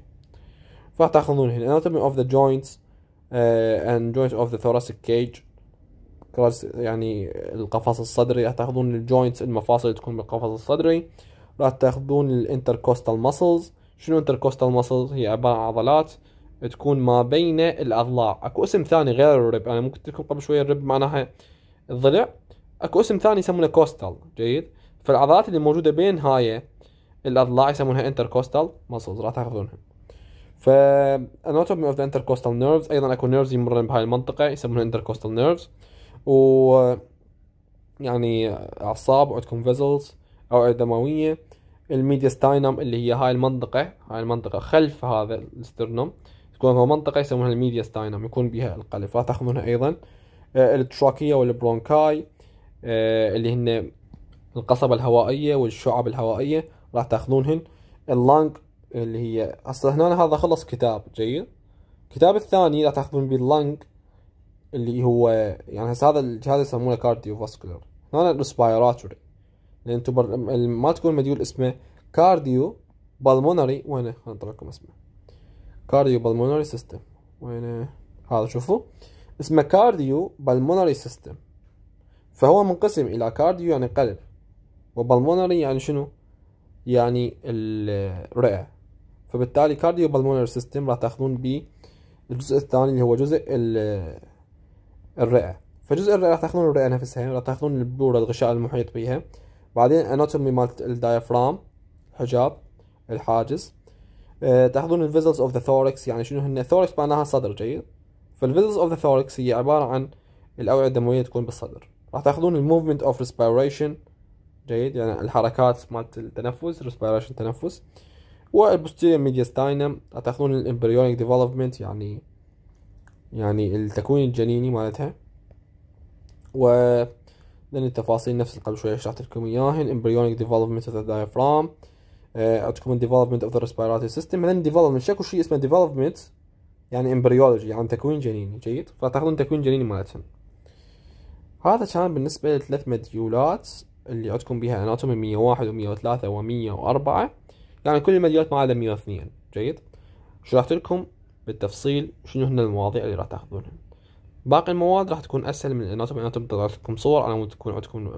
فراح تاخذون هنا anatomy of the joints uh, and joints of the thoracic cage يعني القفص الصدري راح تاخذون الجوينتس المفاصل تكون بالقفص الصدري راح تاخذون الانتركوستال ماسلز شنو انتركوستال ماسلز هي عبارة عن عضلات تكون ما بين الاضلاع اكو اسم ثاني غير الرب انا ممكن قلت لكم قبل شويه الرب معناها الضلع اكو اسم ثاني يسمونه كوستال جيد فالعضلات اللي موجوده بين هاي الاضلاع يسمونها كوستال ماسلز راح تاخذونها ف anatomy of the intercostal nerves ايضا اكو نيرفز يمرن بهاي المنطقه يسمونها intercostal nerves و يعني اعصاب وعندكم فيزلز اوعيه دمويه الميدياستاينم اللي هي هاي المنطقه هاي المنطقه خلف هذا الاسترنوم تكون هو منطقه يسمونها الميدياستاينم يكون بها القلب فتاخذونها ايضا آه، التراكيه والبرونكاي آه، اللي هن القصبة الهوائية والشعب الهوائية راح تاخذونهن اللانج اللي هي هسه هنا هذا خلص كتاب جيد الكتاب الثاني راح تاخذون بيه اللانج اللي هو يعني هسه هذا الجهاز يسمونه كارديو فاسكولار هنا الريسبيراتوري لان انتم بر... ما تكون مديول اسمه كارديو بالمونري وين خليني لكم اسمه كارديو بالمونري سيستم وين هذا شوفوا اسمه كارديو بالمونري سيستم فهو منقسم إلى كارديو يعني قلب وبلمونري يعني شنو يعني الرئة فبالتالي كارديو بالمونري سيستم راح تاخذون ب الجزء الثاني اللي هو جزء الرئة فجزء الرئة راح تاخذون الرئة نفسها راح تاخذون البلورة الغشاء المحيط بيها بعدين اناتومي مال الدايفرام حجاب الحاجز آه، تاخذون الفيزلز اوف ذا ثوركس يعني شنو هن ثوركس معناها صدر جيد فالفيزلز اوف ذا ثوركس هي عبارة عن الأوعية الدموية تكون بالصدر راح تاخذون الموفمنت اوف ريسبيريشن جيد يعني الحركات مالت التنفس ريسبيريشن تنفس والبوستيريور ميدياستاينم راح تاخذون الامبريونيك ديفلوبمنت يعني يعني التكوين الجنيني مالتها و لان التفاصيل نفس قبل شويه شرحت لكم اياهن امبريونيك ديفلوبمنت اوف ذا دايفرام عندكم الديفلوبمنت اوف ذا ريسبيراتي سيستم لان ديفلوبمنت شكو شيء اسمه ديفلوبمنت يعني امبريولوجي يعني تكوين جنيني جيد فتاخذون تكوين جنيني مالتهم هذا كان بالنسبة للثلاث مديولات اللي عندكم بها اناتومي 101 و103 و104 يعني كل المديولات ما عدا 102 جيد شرحت لكم بالتفصيل شنو هن المواضيع اللي راح تاخذونها باقي المواد راح تكون اسهل من الاناتومي اناتومي طلعت لكم صور انا تكون عندكم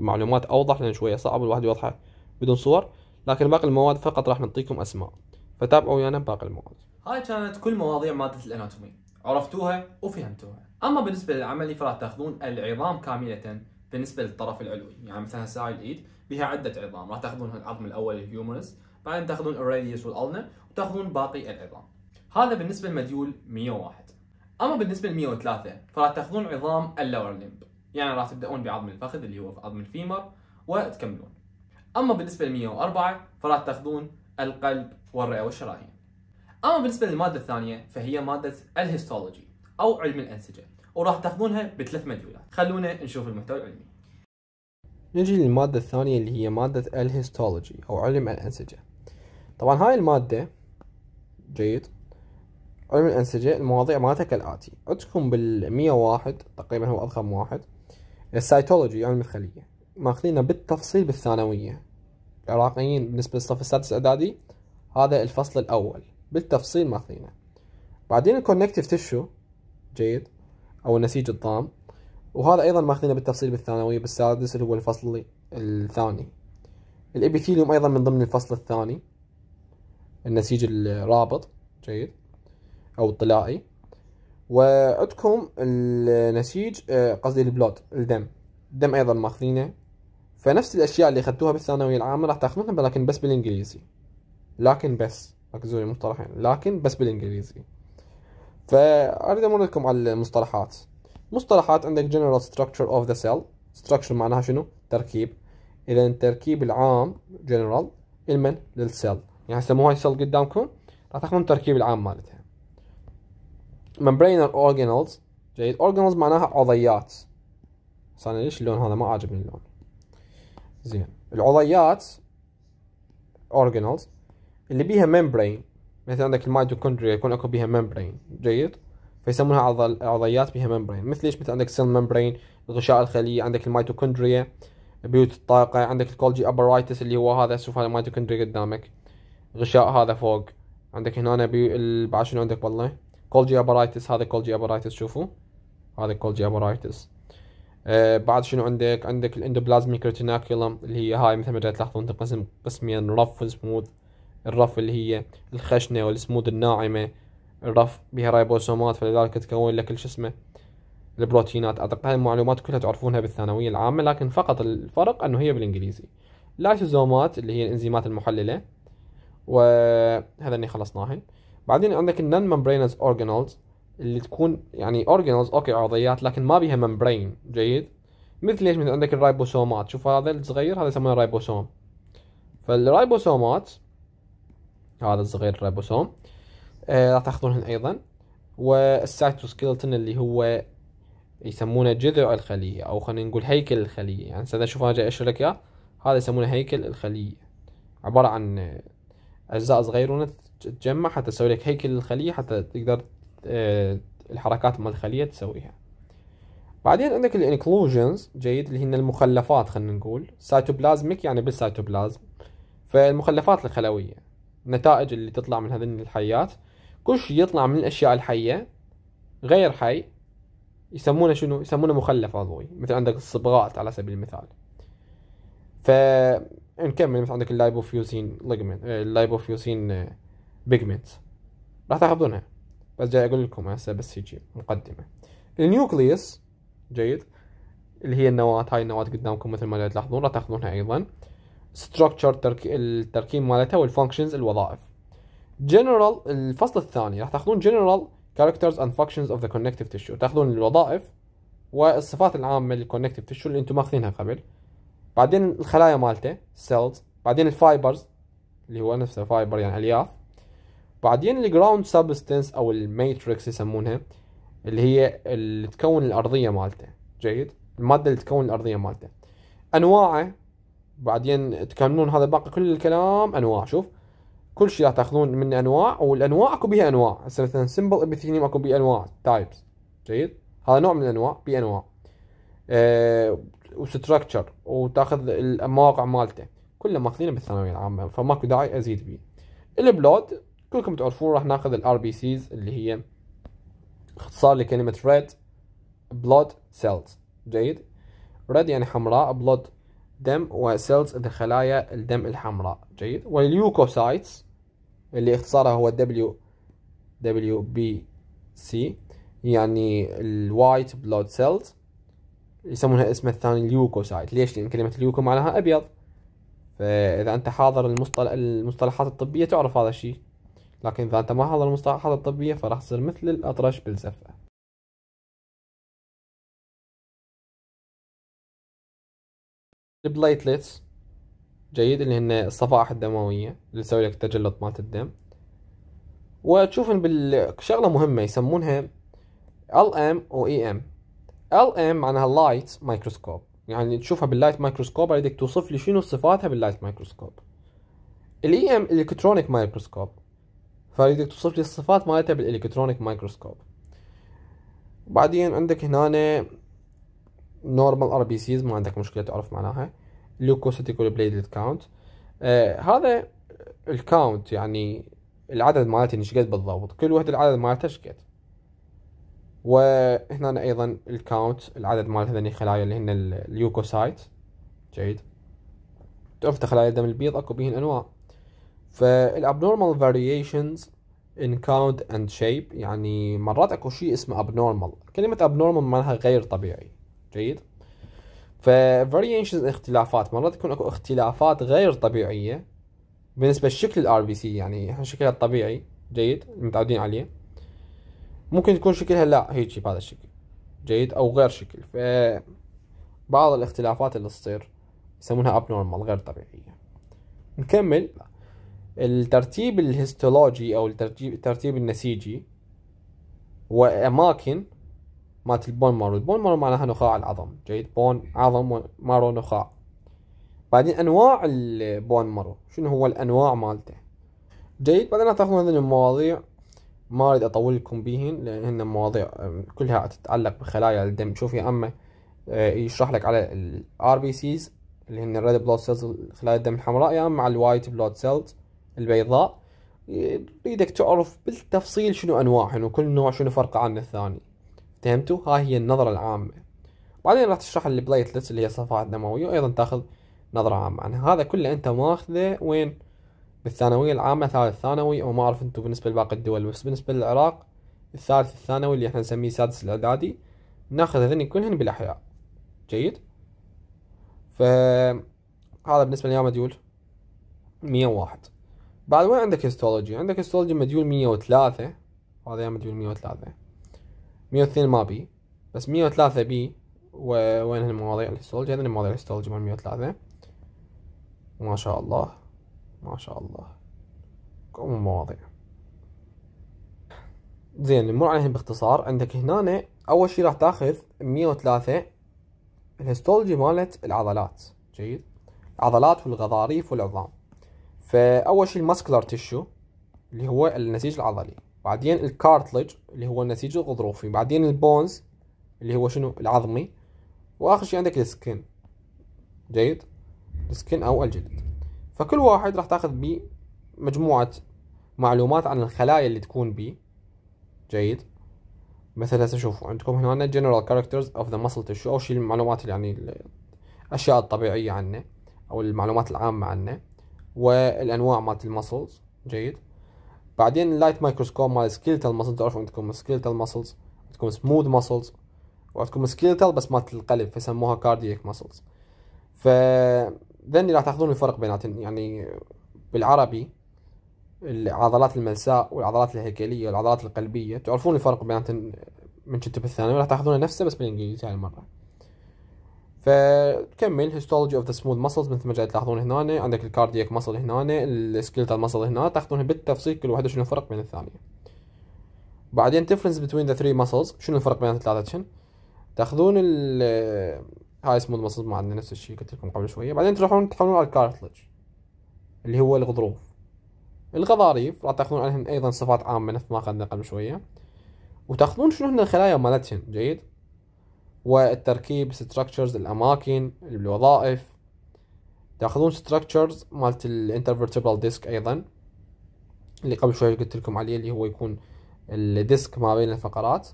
معلومات اوضح لان شويه صعب الواحد يوضحها بدون صور لكن باقي المواد فقط راح نعطيكم اسماء فتابعوا ويانا باقي المواد هاي كانت كل مواضيع ماده الاناتومي عرفتوها وفهمتوها اما بالنسبه للعملي فراح تاخذون العظام كامله بالنسبه للطرف العلوي يعني مثلا ساعه الايد بها عده عظام راح تاخذون العظم الاول الهيومرس بعدين تاخذون الراديوس والالنا وتاخذون باقي العظام هذا بالنسبه لمديول 101 اما بالنسبه ل 103 فراح تاخذون عظام اللور لمب يعني راح تبداون بعظم الفخذ اللي هو عظم الفيمر وتكملون اما بالنسبه ل 104 فراح تاخذون القلب والرئه والشرايين اما بالنسبه للماده الثانيه فهي ماده الهيستولوجي او علم الانسجه وراح تاخذونها بثلاث مديولات خلونا نشوف المحتوى العلمي نجي للماده الثانيه اللي هي ماده الهيستولوجي او علم الانسجه طبعا هاي الماده جيد علم الانسجه المواضيع مالتها كالاتي عندكم بال 101 تقريبا هو اضخم واحد السيتولوجي علم الخليه ماخذينه بالتفصيل بالثانويه العراقيين بالنسبه للصف السادس اعدادي هذا الفصل الاول بالتفصيل ماخذينه بعدين الكونكتيف تيشو جيد او النسيج الضام وهذا ايضا ماخذينه بالتفصيل بالثانويه بالسادس اللي هو الفصل الثاني الابيثيليوم ايضا من ضمن الفصل الثاني النسيج الرابط جيد او الطلائي وعندكم النسيج آه، قصدي البلوت الدم الدم ايضا ماخذينه فنفس الاشياء اللي اخذتوها بالثانويه العامه راح تاخذونها لكن بس بالانجليزي لكن بس ركزوا لي مصطلحين لكن بس بالانجليزي فاريد امر لكم على المصطلحات مصطلحات عندك general structure of the cell structure معناها شنو تركيب اذا التركيب العام general لمن للسيل يعني هسه مو هاي السيل قدامكم راح تاخذون التركيب العام مالتها membrane organelles جيد organelles معناها عضيات بس انا ليش اللون هذا ما عاجبني اللون زين العضيات organelles اللي بيها ممبرين مثلا عندك الميتوكوندريا يكون اكو بيها ممبرين جيد فيسمونها عضيات بيها ممبرين مثل ايش مثل عندك سيل ممبرين غشاء الخليه عندك الميتوكوندريا بيوت الطاقه عندك الكولجي ابرايتس اللي هو هذا شوف هذا الميتوكوندريا قدامك غشاء هذا فوق عندك هنا بي... بعد شنو عندك والله كولجي ابرايتس هذا كولجي ابرايتس شوفوا هذا كولجي ابرايتس آه بعد شنو عندك عندك الاندوبلازميك ريتيناكولم اللي هي هاي مثل ما تلاحظون تنقسم قسمين رف وسموث الرف اللي هي الخشنة والسمود الناعمة الرف بها رايبوسومات فلذلك تكون لك شو اسمه البروتينات اعتقد هاي المعلومات كلها تعرفونها بالثانوية العامة لكن فقط الفرق انه هي بالانجليزي اللايسوزومات اللي هي الانزيمات المحللة وهذا اللي خلصناهن بعدين عندك النون ممبرينز اورجانولز اللي تكون يعني اورجانولز اوكي عضيات لكن ما بيها ممبرين جيد مثل ليش مثل عندك الرايبوسومات شوف هذا الصغير هذا يسمونه رايبوسوم فالرايبوسومات هذا الصغير ريبوسوم آه، راح تاخذونهن ايضا والسايتوسكيلتون اللي هو يسمونه جذع الخلية أو خلينا نقول هيكل الخلية يعني هسه شوف أنا جاي أشرح لك إياه هذا يسمونه هيكل الخلية عبارة عن أجزاء صغيرونة تتجمع حتى تسوي لك هيكل الخلية حتى تقدر آه، الحركات مال الخلية تسويها بعدين عندك الانكلوجنز جيد اللي هن المخلفات خلينا نقول سايتوبلازميك يعني بالسايتوبلازم فالمخلفات الخلوية النتائج اللي تطلع من هذين الحيات كل شيء يطلع من الاشياء الحيه غير حي يسمونه شنو يسمونه مخلف عضوي مثل عندك الصبغات على سبيل المثال ف نكمل مثل عندك اللايبوفيوزين ليجمنت آه، اللايبوفيوزين بيجمنت آه، راح تاخذونها بس جاي اقول لكم هسه بس هيجي مقدمه النيوكليوس جيد اللي هي النواه هاي النواه قدامكم مثل ما تلاحظون راح تاخذونها ايضا ستراكشر التركيب مالتها والفانكشنز الوظائف general الفصل الثاني راح تاخذون general characters and functions of the connective tissue تاخذون الوظائف والصفات العامه للكونكتيف tissue اللي انتم ماخذينها قبل بعدين الخلايا مالته cells بعدين الفايبرز اللي هو نفسه فايبر يعني الياف بعدين الجراوند سبستنس او الماتريكس يسمونها اللي هي اللي تكون الارضيه مالته جيد الماده اللي تكون الارضيه مالته انواعه بعدين تكملون هذا باقي كل الكلام انواع شوف كل شيء راح تاخذون منه انواع والانواع اكو بها انواع هسه مثلا سمبل ابيثينيم اكو بها انواع تايبس جيد هذا نوع من الانواع بها انواع أه وستراكشر وتاخذ المواقع مالته كله ماخذينه بالثانويه العامه فماكو داعي ازيد بيه البلود كلكم تعرفون راح ناخذ الار بي سيز اللي هي اختصار لكلمه ريد بلود سيلز جيد ريد يعني حمراء بلود دم وسيلز خلايا الدم الحمراء جيد والليوكوسايتس اللي اختصارها هو دبليو دبليو بي سي يعني الوايت بلود سيلز يسمونها اسم الثاني ليوكوسايت ليش لان كلمه اليوكو معناها ابيض فاذا انت حاضر المصطلح المصطلحات الطبيه تعرف هذا الشيء لكن اذا انت ما حاضر المصطلحات الطبيه فراح تصير مثل الاطرش بالزفه البلايتلتس جيد اللي هن الصفائح الدموية اللي تسوي لك تجلط مالت الدم وتشوف بالشغلة مهمة يسمونها LM و ال e LM معناها لايت مايكروسكوب يعني تشوفها باللايت مايكروسكوب اريدك توصف لي شنو صفاتها باللايت مايكروسكوب الاي ام الكترونيك مايكروسكوب فاريدك توصف لي الصفات مالتها بالالكترونيك مايكروسكوب بعدين عندك هنا نورمال ار بي سيز ما عندك مشكله تعرف معناها ليوكوسيتيكول بليد كاونت هذا الكاونت يعني العدد مالتهن ايش قد بالضبط كل وحده العدد مالتها ايش قد وهنا ايضا الكاونت العدد مال هذني خلايا اللي هن اليوكوسايت جيد تعرف خلايا الدم البيض اكو بهن انواع فالابنورمال فاريشنز ان كاونت اند شيب يعني مرات اكو شيء اسمه abnormal كلمة abnormal معناها غير طبيعي جيد ففاريشنز اختلافات مرات تكون اكو اختلافات غير طبيعيه بالنسبه لشكل الار بي سي يعني احنا شكلها الطبيعي جيد متعودين عليه ممكن تكون شكلها لا هيجي بهذا الشكل جيد او غير شكل ف بعض الاختلافات اللي تصير يسمونها ابنورمال غير طبيعيه نكمل الترتيب الهيستولوجي او الترتيب الترتيب النسيجي واماكن مالت البون مارو البون مارو معناها نخاع العظم جيد بون عظم مارو نخاع بعدين انواع البون مارو شنو هو الانواع مالته جيد بعدين تاخذون هذه المواضيع ما اريد اطول لكم بهن لان مواضيع كلها تتعلق بخلايا الدم شوف يا اما آه، يشرح لك على الار بي سيز اللي هن الريد بلود سيلز خلايا الدم الحمراء يا اما على الوايت بلود سيلز البيضاء يريدك تعرف بالتفصيل شنو انواعهن وكل نوع شنو فرقه عن الثاني فهمتوا هاي هي النظرة العامة بعدين راح تشرح البلايتلتس اللي هي الصفائح الدموية وأيضا تاخذ نظرة عامة عنها يعني هذا كله أنت ماخذه وين بالثانوية العامة ثالث ثانوي أو ما أعرف أنتم بالنسبة لباقي الدول بس بالنسبة للعراق الثالث الثانوي اللي احنا نسميه سادس الإعدادي ناخذ هذني كلهن بالأحياء جيد فهذا بالنسبة لي مديول 101 بعد وين عندك هيستولوجي عندك هيستولوجي مديول 103 هذا مديول 103 102 ما بي بس 103 بي وين هالمواضيع الهيستولوجي هذي المواضيع الهيستولوجي مال 103 ما شاء الله ما شاء الله كم مواضيع زين نمر عليهم باختصار عندك هنا اول شيء راح تاخذ 103 الهيستولوجي مالت العضلات جيد العضلات والغضاريف والعظام فاول شيء الماسكلر تشو اللي هو النسيج العضلي بعدين الكارتلج اللي هو النسيج الغضروفي بعدين البونز اللي هو شنو العظمي واخر شيء عندك السكن جيد السكن او الجلد فكل واحد راح تاخذ بيه مجموعه معلومات عن الخلايا اللي تكون بيه جيد مثلا هسه شوفوا عندكم هنا جنرال كاركترز اوف ذا muscle تشو او شيء المعلومات يعني الاشياء الطبيعيه عنه او المعلومات العامه عنه والانواع مالت المسلز جيد بعدين اللايت مايكروسكوب مال سكيلتال ماسلز تعرفون عندكم سكيلتال ماسلز عندكم سموث ماسلز وعندكم سكيلتال بس مالت القلب فسموها كاردييك ماسلز ف ذني راح تاخذون الفرق بيناتهم يعني بالعربي العضلات الملساء والعضلات الهيكليه والعضلات القلبيه تعرفون الفرق بيناتهم من كنتوا بالثانوي راح تاخذونه نفسه بس بالانجليزي هاي المره فكمل هيستولوجي اوف ذا سموث ماسلز مثل ما جاي تلاحظون هنا عندك الكاردياك ماسل هنا السكيلتال ماسل هنا تاخذون بالتفصيل كل وحده شنو الفرق بين الثانيه بعدين difference between the three muscles شنو الفرق بين الثلاثه شن تاخذون ال هاي سموث ماسلز ما عندنا نفس الشيء قلت لكم قبل شويه بعدين تروحون تحولون على الكارتلج اللي هو الغضروف الغضاريف راح تاخذون عليهم ايضا صفات عامه مثل ما اخذنا قبل شويه وتاخذون شنو هن الخلايا مالتهم جيد والتركيب structures الأماكن الوظائف تاخذون structures مالت الانترفرتبل ديسك أيضا اللي قبل شوي قلت لكم عليه اللي هو يكون الديسك ما بين الفقرات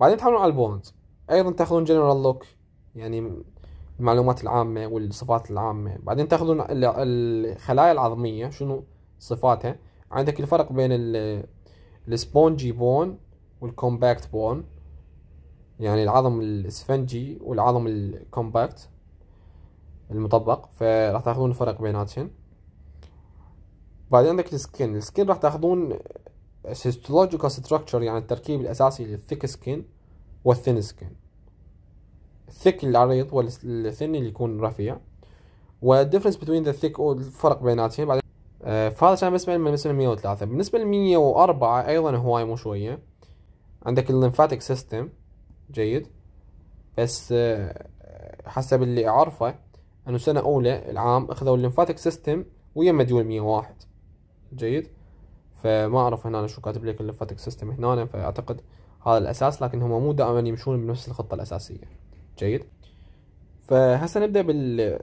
بعدين تحولون على البوند أيضا تاخذون جنرال لوك يعني المعلومات العامة والصفات العامة بعدين تاخذون الخلايا العظمية شنو صفاتها عندك الفرق بين السبونجي بون والكومباكت بون يعني العظم الاسفنجي والعظم الكومباكت المطبق فراح تاخذون الفرق بيناتهم بعدين عندك السكن السكن راح تاخذون هيستولوجيكال ستراكشر يعني التركيب الاساسي للثيك سكن والثين سكن الثيك العريض والثين اللي يكون رفيع والديفرنس بتوين ذا ثيك والفرق بيناتهم بعدين آه، فهذا كان بالنسبه للمسألة 103 بالنسبه ل 104 ايضا هواي مو شويه عندك الليمفاتيك سيستم جيد بس آه، حسب اللي اعرفه انه سنة اولى العام اخذوا الليمفاتيك سيستم ويا مديول 101 جيد فما اعرف هنا شو كاتب لك الليمفاتيك سيستم هنا فاعتقد هذا الاساس لكن هم مو دائما يمشون بنفس الخطة الاساسية جيد فهسا نبدا بال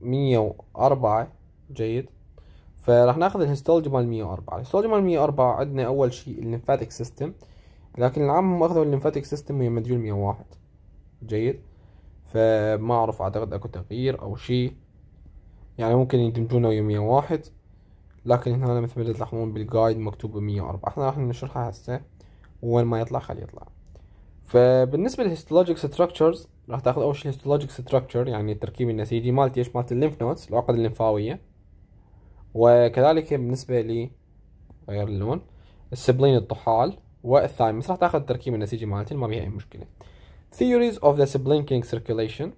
104 جيد فراح ناخذ الهيستولوجي مال 104 الهيستولوجي مال 104 عندنا اول شيء الليمفاتيك سيستم لكن العام هم اخذوا الليمفاتيك سيستم من مديول 101 جيد فما اعرف اعتقد اكو تغيير او شيء يعني ممكن يدمجونه ويا 101 لكن هنا مثل ما تلاحظون بالجايد مكتوب 104 احنا راح نشرحها هسه وين ما يطلع خليه يطلع فبالنسبه للهيستولوجيك ستراكشرز راح تاخذ اول شيء الهيستولوجيك ستراكشر يعني التركيب النسيجي مالتي ايش مالت الليمف نوتس العقد الليمفاويه وكذلك بالنسبه لي غير اللون السبلين الطحال والثايمس راح تاخذ التركيب النسيجي مالتي ما بيها اي مشكله theories of the splinking circulation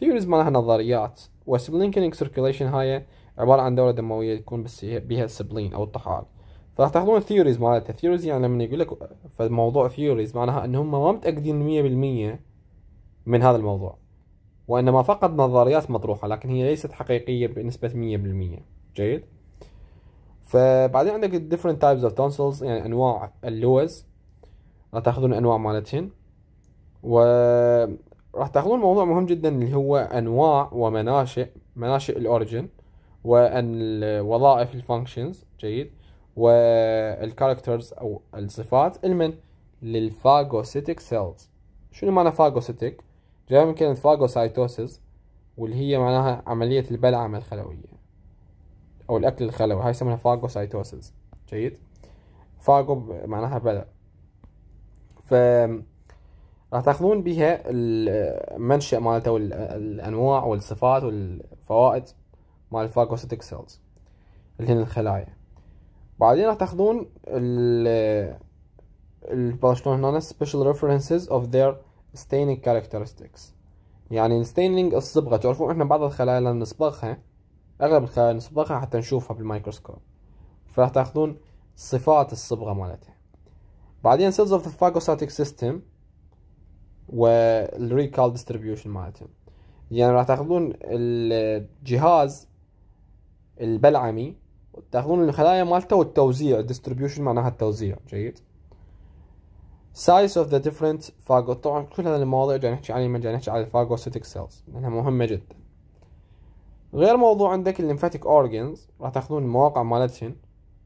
theories معناها نظريات والسبلينكينج circulation هاي عباره عن دوره دمويه تكون بها السبلين او الطحال فراح تاخذون theories مالتها theories يعني لما يقول لك فالموضوع theories معناها ان هم ما متاكدين 100% من هذا الموضوع وانما فقط نظريات مطروحه لكن هي ليست حقيقيه بنسبه 100% جيد فبعدين عندك different types of tonsils يعني انواع اللوز راح تاخذون الانواع مالتهن و راح تاخذون موضوع مهم جدا اللي هو انواع ومناشئ مناشئ الاوريجن والوظائف الفانكشنز جيد والكاركترز او الصفات المن للفاجوسيتيك سيلز شنو معنى فاجوسيتيك جاي من كلمه فاجوسايتوسيس واللي هي معناها عمليه البلعمه الخلويه او الاكل الخلوي هاي يسمونها فاجوسايتوسيس جيد فاجو معناها بلع ف راح تاخذون بها المنشأ مالته والانواع والصفات والفوائد مال الفاجوسيتك سيلز اللي هن الخلايا بعدين راح تاخذون ال شلون هنا سبيشال ريفرنسز اوف ذير staining characteristics يعني staining الصبغة تعرفون احنا بعض الخلايا لما نصبغها اغلب الخلايا نصبغها حتى نشوفها بالمايكروسكوب فراح تاخذون صفات الصبغة مالتها بعدين سيلز اوف ذا فاجوسايتيك سيستم والريكال ديستريبيوشن مالتهم يعني راح تاخذون الجهاز البلعمي تاخذون الخلايا مالته والتوزيع ديستريبيوشن معناها التوزيع جيد سايز اوف ذا ديفرنت فاجو طبعا كل هذه المواضيع جاي نحكي عليها جاي نحكي على الفاجوسيتيك سيلز لانها مهمه جدا غير موضوع عندك الليمفاتيك اورجنز راح تاخذون المواقع مالتهم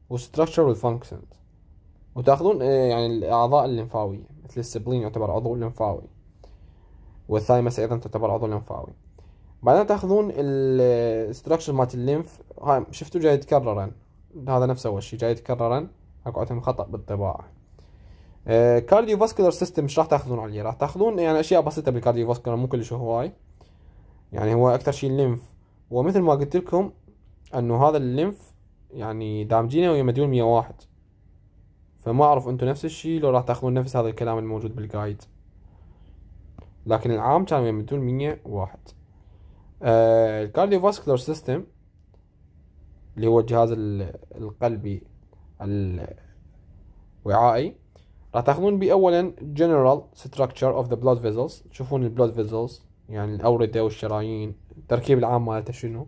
والستركتشر والفانكشنز وتاخذون إيه، يعني الاعضاء الليمفاويه مثل السبلين يعتبر عضو لمفاوي والثايمس ايضا تعتبر عضو لمفاوي بعدين تاخذون الاستراكشر آه، مالت الليمف هاي شفتوا جاي يتكرر هذا نفس اول شيء جاي يتكرر اكو عندهم خطا بالطباعه كارديو فاسكولار سيستم مش راح تاخذون عليه راح تاخذون يعني اشياء بسيطه بالكارديو فاسكولار مو كلش هواي يعني هو اكثر شيء الليمف ومثل ما قلت لكم انه هذا الليمف يعني دامجينه ويا مديون 101 فما اعرف انتم نفس الشيء لو راح تاخذون نفس هذا الكلام الموجود بالجايد لكن العام كانوا يمدون 101 آه فاسكولار سيستم اللي هو الجهاز القلبي الوعائي راح تاخذون بيه اولا general structure of the blood vessels تشوفون البلود فيزلز يعني الاورده والشرايين التركيب العام مالته شنو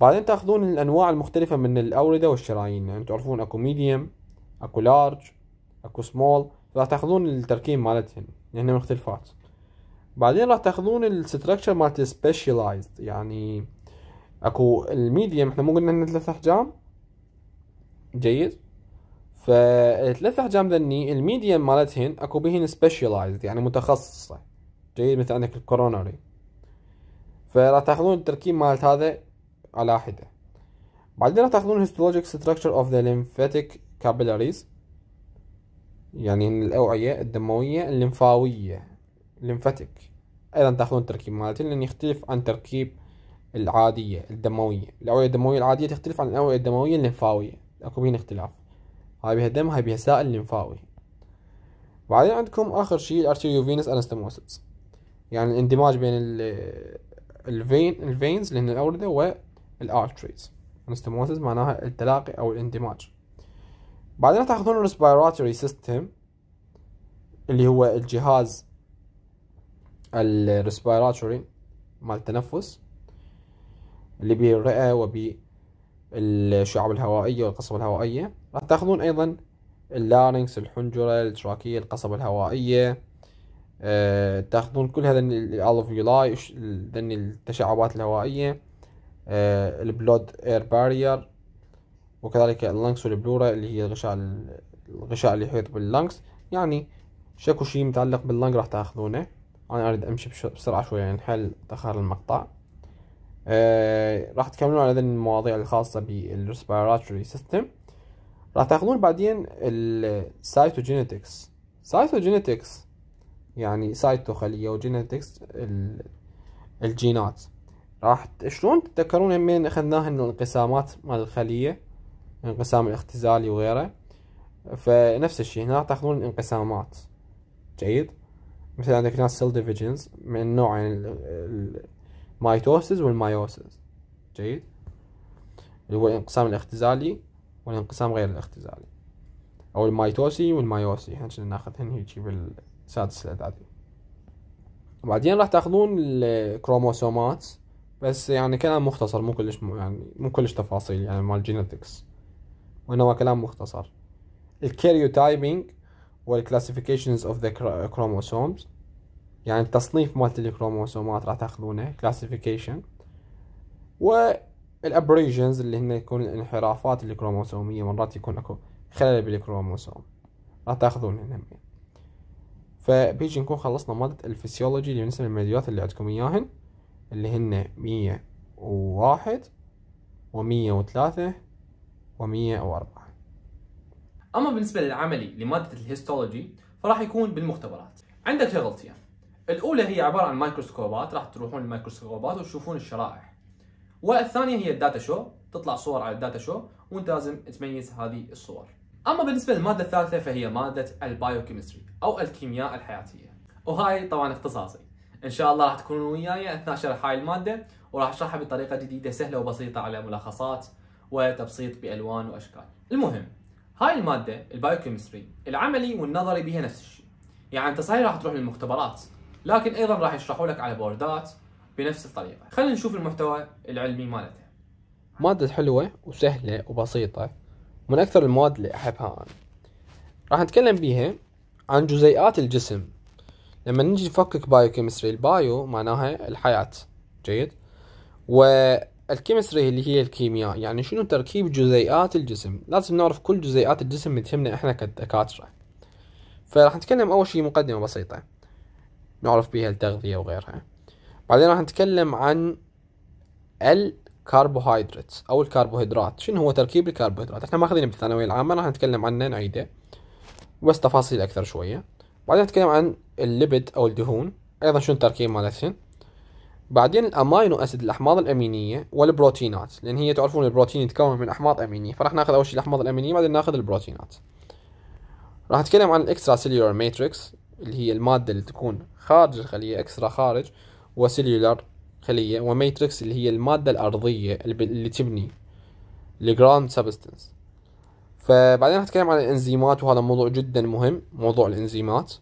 بعدين تاخذون الانواع المختلفه من الاورده والشرايين يعني تعرفون اكو ميديوم اكو لارج اكو سمول راح تاخذون التركيب مالتهن يعني مختلفات بعدين راح تاخذون الستركشر مالت سبيشلايزد يعني اكو الميديم احنا مو قلنا انه ثلاث احجام جيد فالثلاث احجام ذني الميديم مالتهن اكو بهن سبيشلايزد يعني متخصصه جيد مثل عندك الكورونري فراح تاخذون التركيب مالت هذا على حده بعدين راح تاخذون هيستولوجيك ستراكشر اوف ذا ليمفاتيك كابيلاريز يعني هن الأوعية الدموية الليمفاوية الليمفاتيك أيضا تأخذون تركيب مالتين لأن يختلف عن تركيب العادية الدموية الأوعية الدموية العادية تختلف عن الأوعية الدموية الليمفاوية اكو بين اختلاف هاي بيها دم هاي بيها سائل ليمفاوي بعدين عندكم آخر شيء فينس أنستموسس يعني الاندماج بين ال الفين الفينز اللي هن الأوردة والأرتريز أنستموسس معناها التلاقي أو الاندماج بعدين تاخذون الريسبيراتوري سيستم اللي هو الجهاز الريسبيراتوري مال التنفس اللي وبي الشعب الهوائية والقصبة الهوائية راح تاخذون أيضا اللارنكس الحنجرة التراكية القصبة الهوائية أه تاخذون كل هذا الالفيولاي ذني التشعبات الهوائية أه البلود اير بارير وكذلك اللنكس والبلورا اللي هي الغشاء الغشاء اللي يحيط باللنكس يعني شكو شي متعلق باللانك راح تاخذونه انا اريد امشي بسرعه شويه يعني حل تاخر المقطع آه راح تكملون على المواضيع الخاصه بالريسبيراتوري سيستم راح تاخذون بعدين السايتوجينيتكس سايتوجينيتكس يعني سايتو خليه وجينيتكس الجينات راح شلون تتذكرون من اخذناها من الانقسامات مال الخليه انقسام الاختزالي وغيره فنفس الشيء هنا تاخذون الانقسامات جيد مثل عندك هنا سيل ديفيجنز من نوعين المايتوسز والمايوسيس جيد اللي هو الانقسام الاختزالي والانقسام غير الاختزالي او المايتوسي والمايوسي احنا ناخذ ناخذهن هيجي بالسادس الاعدادي وبعدين راح تاخذون الكروموسومات بس يعني كلام مختصر مو كلش يعني مو كلش تفاصيل يعني مال جينيتكس وهنا هو كلام مختصر الكاريوتايبنج والكلاسيفيكيشنز اوف ذا كروموسومز يعني التصنيف مالت الكروموسومات راح تاخذونه كلاسيفيكيشن والابريجنز اللي هن يكون الانحرافات الكروموسوميه مرات يكون اكو خلل بالكروموسوم راح تاخذونه هم فبيجي نكون خلصنا مادة الفسيولوجي اللي بالنسبة للميديوات اللي عندكم إياهن اللي هن مية وواحد ومية وثلاثة و104 أما بالنسبة للعملي لمادة الهيستولوجي فراح يكون بالمختبرات عندك شغلتين الأولى هي عبارة عن مايكروسكوبات راح تروحون الميكروسكوبات وتشوفون الشرائح والثانية هي الداتا شو تطلع صور على الداتا شو وانت لازم تميز هذه الصور اما بالنسبه للماده الثالثه فهي ماده البايوكيمستري او الكيمياء الحياتيه وهاي طبعا اختصاصي ان شاء الله راح تكونون وياي اثناء شرح هاي الماده وراح اشرحها بطريقه جديده سهله وبسيطه على ملخصات وتبسيط بالوان واشكال. المهم هاي الماده البايوكيمستري العملي والنظري بيها نفس الشيء. يعني انت صحيح راح تروح للمختبرات لكن ايضا راح يشرحوا لك على بوردات بنفس الطريقه. خلينا نشوف المحتوى العلمي مالتها. مادة حلوة وسهلة وبسيطة من أكثر المواد اللي أحبها أنا راح نتكلم بيها عن جزيئات الجسم لما نجي نفكك بايوكيمستري البايو معناها الحياة جيد و الكيمستري اللي هي الكيمياء يعني شنو تركيب جزيئات الجسم لازم نعرف كل جزيئات الجسم اللي تهمنا احنا كدكاترة فراح نتكلم اول شيء مقدمة بسيطة نعرف بها التغذية وغيرها بعدين راح نتكلم عن الكربوهيدرات او الكربوهيدرات شنو هو تركيب الكربوهيدرات احنا ماخذينه بالثانوية العامة راح نتكلم عنه نعيده بس تفاصيل اكثر شوية بعدين نتكلم عن الليبد او الدهون ايضا شنو التركيب مالتهن بعدين الامينو اسيد الاحماض الامينيه والبروتينات لان هي تعرفون البروتين يتكون من احماض امينيه فراح ناخذ اول شيء الاحماض الامينيه بعدين ناخذ البروتينات راح اتكلم عن الاكسترا سيلولار ماتريكس اللي هي الماده اللي تكون خارج الخليه اكسترا خارج وسيلولار خليه وماتريكس اللي هي الماده الارضيه اللي تبني الجراند سبستنس فبعدين راح اتكلم عن الانزيمات وهذا موضوع جدا مهم موضوع الانزيمات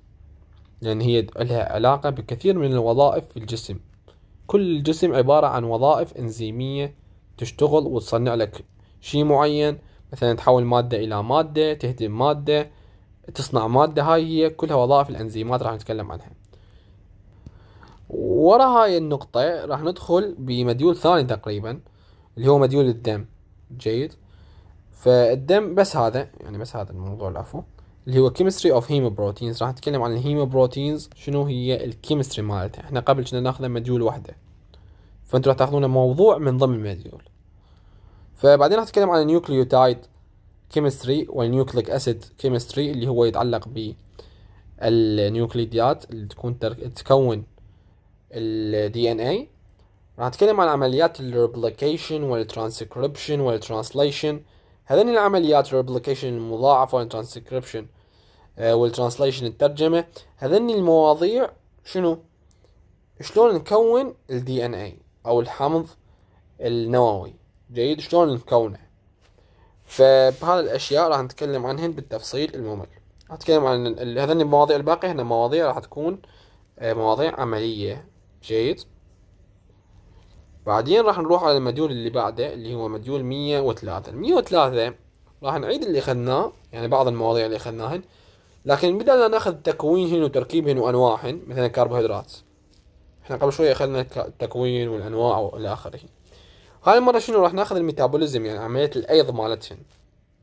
لان هي لها علاقه بكثير من الوظائف في الجسم كل جسم عبارة عن وظائف إنزيمية تشتغل وتصنع لك شيء معين مثلا تحول مادة إلى مادة تهدم مادة تصنع مادة هاي هي كلها وظائف الأنزيمات راح نتكلم عنها ورا هاي النقطة راح ندخل بمديول ثاني تقريبا اللي هو مديول الدم جيد فالدم بس هذا يعني بس هذا الموضوع العفو اللي هو chemistry of hemobroteins راح نتكلم عن الهيموبروتينز شنو هي الكيمستري مالتها احنا قبل كنا ناخذ مديول واحده فانتوا راح تاخذون موضوع من ضمن المديول فبعدين راح نتكلم عن النيوكليوتايد كيمستري والنيوكليك اسيد كيمستري اللي هو يتعلق ب النيوكليديات اللي تكون تكون الدي ان اي راح نتكلم عن عمليات الريبليكيشن والترانسكريبشن والترانسليشن هذين العمليات الريبليكيشن المضاعفة والترانسكريبشن والترانسليشن الترجمة هذين المواضيع شنو شلون نكون الدي ان اي او الحمض النووي جيد شلون نكونه فبهذا الاشياء راح نتكلم عنهن بالتفصيل الممل راح نتكلم عن هذين المواضيع الباقية هنا مواضيع راح تكون آه، مواضيع عملية جيد بعدين راح نروح على المديول اللي بعده اللي هو مديول 103 103 راح نعيد اللي اخذناه يعني بعض المواضيع اللي اخذناهن لكن بدل ما ناخذ تكوينهن وتركيبهن وانواعهن مثلا الكربوهيدرات احنا قبل شوي اخذنا التكوين والانواع والى اخره هاي المره شنو راح ناخذ الميتابوليزم يعني عمليه الايض مالتهن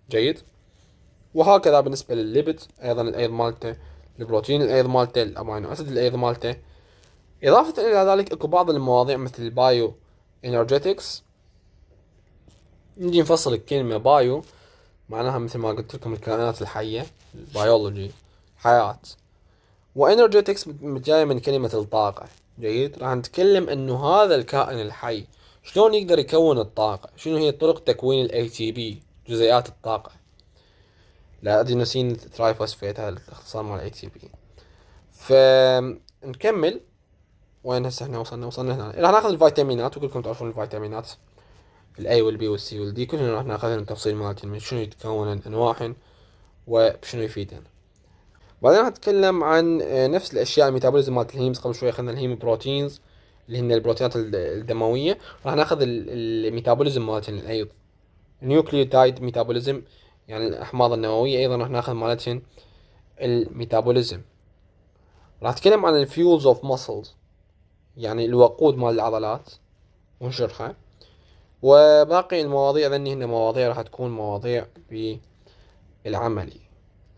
جيد وهكذا بالنسبه للليبت ايضا الايض مالته البروتين الايض مالته الامينو اسيد الايض مالته اضافه الى ذلك اكو بعض المواضيع مثل البايو energetics نجي نفصل الكلمة بايو معناها مثل ما قلت لكم الكائنات الحية البيولوجي حياة وانرجيتكس جاية من كلمة الطاقة جيد راح نتكلم انه هذا الكائن الحي شلون يقدر يكون الطاقة شنو هي طرق تكوين الـ ATP جزيئات الطاقة لا ادينوسين ترايفوسفيت هذا الاختصار مال الـ ATP فنكمل وين هسه احنا وصلنا وصلنا هنا راح ناخذ الفيتامينات وكلكم تعرفون الفيتامينات الاي والبي والسي والدي كلهم راح ناخذهم تفصيل مالتهم من شنو يتكونن انواعهم وبشنو يفيدن بعدين راح نتكلم عن آه، نفس الاشياء الميتابوليزم مالت الهيمز قبل شوي اخذنا الهيم بروتينز اللي هن البروتينات الدمويه راح ناخذ الميتابوليزم مالتهن ايضا النيوكليوتايد ميتابوليزم يعني الاحماض النوويه ايضا راح ناخذ مالتهن الميتابوليزم راح اتكلم عن الفيولز اوف muscles يعني الوقود مال العضلات ونشرحه وباقي المواضيع ذني هن مواضيع راح تكون مواضيع بالعملي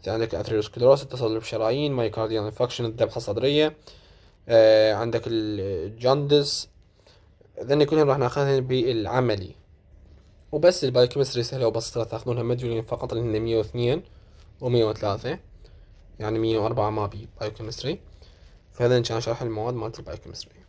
عندك الاثيروسكلروس التصلب الشرايين مايكارديال انفكشن الذبحه الصدريه آه عندك الجندس ذني كلهم راح ناخذهم بالعملي وبس البايكيمستري سهله وبسيطه راح تاخذونها مديولين فقط اللي هن 102 و103 يعني 104 ما بي بايكيمستري فهذا كان شرح المواد مالت البايكيمستري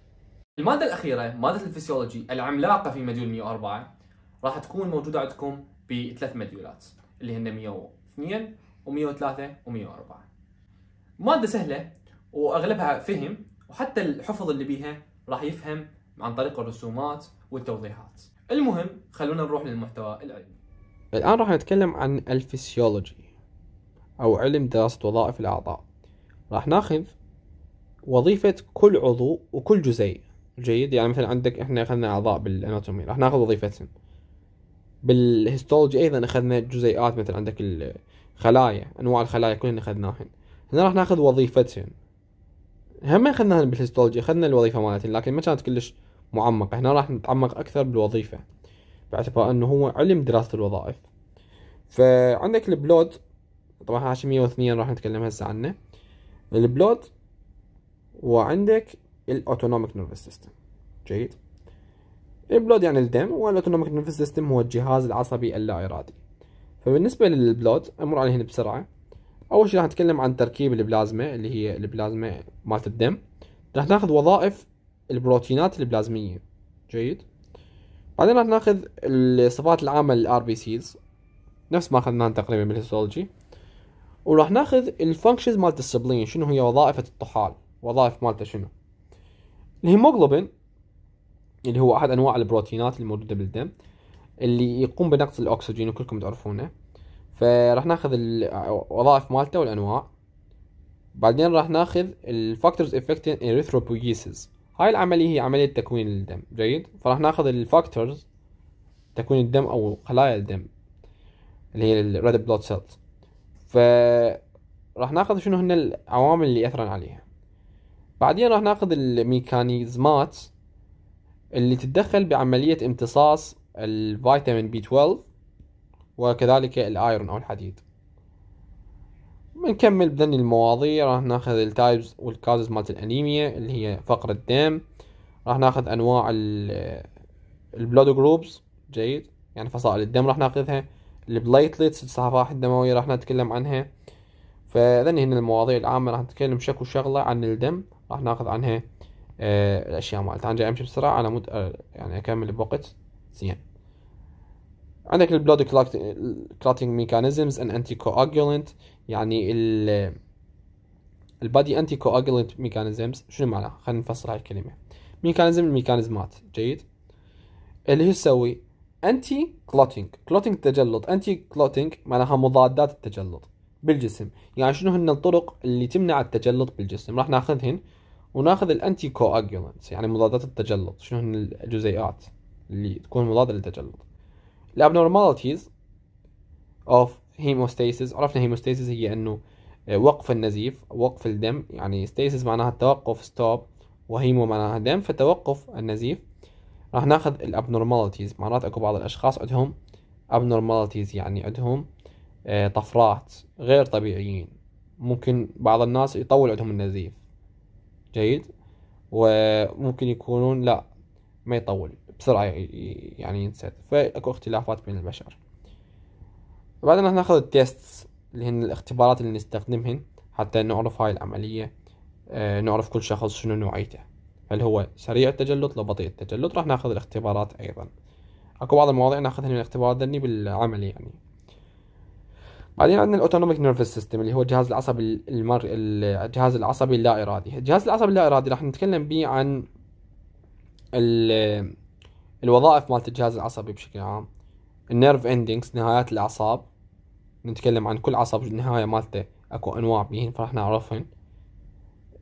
المادة الأخيرة مادة الفسيولوجي العملاقة في مديول 104 راح تكون موجودة عندكم بثلاث مديولات اللي هن 102 و103 و104 مادة سهلة وأغلبها فهم وحتى الحفظ اللي بيها راح يفهم عن طريق الرسومات والتوضيحات المهم خلونا نروح للمحتوى العلمي الآن راح نتكلم عن الفسيولوجي أو علم دراسة وظائف الأعضاء راح ناخذ وظيفة كل عضو وكل جزيء جيد يعني مثلا عندك احنا اخذنا اعضاء بالاناتومي راح ناخذ وظيفتهم بالهيستولوجي ايضا اخذنا جزيئات مثل عندك الخلايا انواع الخلايا كلهن اخذناهن هنا راح ناخذ وظيفتهن هم اخذناهن بالهيستولوجي اخذنا الوظيفه مالتهن لكن ما كانت كلش معمقه هنا راح نتعمق اكثر بالوظيفه باعتبار انه هو علم دراسه الوظائف فعندك البلود طبعا هاشم 102 راح نتكلم هسه عنه البلود وعندك الاوتونوميك نيرفس سيستم جيد البلود يعني الدم والاوتونوميك نيرفس سيستم هو الجهاز العصبي اللا ارادي فبالنسبه للبلود امر عليه بسرعه اول شيء راح نتكلم عن تركيب البلازما اللي هي البلازما مالت الدم راح ناخذ وظائف البروتينات البلازميه جيد بعدين راح ناخذ الصفات العامه للار بي سيز نفس ما اخذناها تقريبا بالهيستولوجي وراح ناخذ الفانكشنز مالت السبلين شنو هي وظائف الطحال وظائف مالته شنو الهيموغلوبين اللي هو احد انواع البروتينات الموجوده بالدم اللي يقوم بنقص الاكسجين وكلكم تعرفونه فراح ناخذ الوظائف مالته والانواع بعدين راح ناخذ الفاكتورز افكتين اريثروبويسيس هاي العمليه هي عمليه تكوين الدم جيد فراح ناخذ الفاكتورز تكوين الدم او خلايا الدم اللي هي الريد بلود سيلز فراح ناخذ شنو هن العوامل اللي اثرن عليها بعدين راح ناخذ الميكانيزمات اللي تتدخل بعملية امتصاص الفيتامين بي 12 وكذلك الايرون او الحديد بنكمل بذني المواضيع راح ناخذ التايبز والكازز مالت الانيميا اللي هي فقر الدم راح ناخذ انواع البلود جروبز جيد يعني فصائل الدم راح ناخذها البلايتليتس الصفائح الدمويه راح نتكلم عنها فذني هنا المواضيع العامه راح نتكلم شكو شغله عن الدم راح ناخذ عنها آه الاشياء مالتها انا جاي امشي بسرعه على مود آه يعني اكمل بوقت زين عندك البلود كلاتنج ميكانيزمز ان انتي كواجولنت يعني ال البادي انتي كواجولنت ميكانيزمز شنو معناها خلينا نفسر هاي الكلمه ميكانيزم الميكانيزمات جيد اللي هي تسوي انتي كلوتينج كلوتينج تجلط انتي كلوتينج معناها مضادات التجلط بالجسم يعني شنو هن الطرق اللي تمنع التجلط بالجسم راح ناخذهن وناخذ الانتي كواجولانتس يعني مضادات التجلط شنو هن الجزيئات اللي تكون مضاده للتجلط الابنورماليتيز اوف هيموستاسيس عرفنا هيموستاسيس هي انه آه، وقف النزيف وقف الدم يعني ستاسيس معناها التوقف ستوب وهيمو معناها دم فتوقف النزيف راح ناخذ الابنورماليتيز مرات اكو بعض الاشخاص عندهم abnormalities يعني عندهم آه، طفرات غير طبيعيين ممكن بعض الناس يطول عندهم النزيف جيد وممكن يكونون لا ما يطول بسرعة يعني ينسد فاكو اختلافات بين البشر بعدين راح ناخذ التيست اللي هن الاختبارات اللي نستخدمهن حتى نعرف هاي العملية آه، نعرف كل شخص شنو نوعيته هل هو سريع التجلط لو بطيء التجلط راح ناخذ الاختبارات ايضا اكو بعض المواضيع ناخذها من الاختبارات ذني بالعمل يعني بعدين عندنا الاوتونوميك نيرفس سيستم اللي هو الجهاز العصبي المر الجهاز العصبي اللا ارادي الجهاز العصبي اللا ارادي راح نتكلم به عن الوظائف مالت الجهاز العصبي بشكل عام النيرف اندينجز نهايات الاعصاب نتكلم عن كل عصب النهايه مالته اكو انواع بهن فراح نعرفهن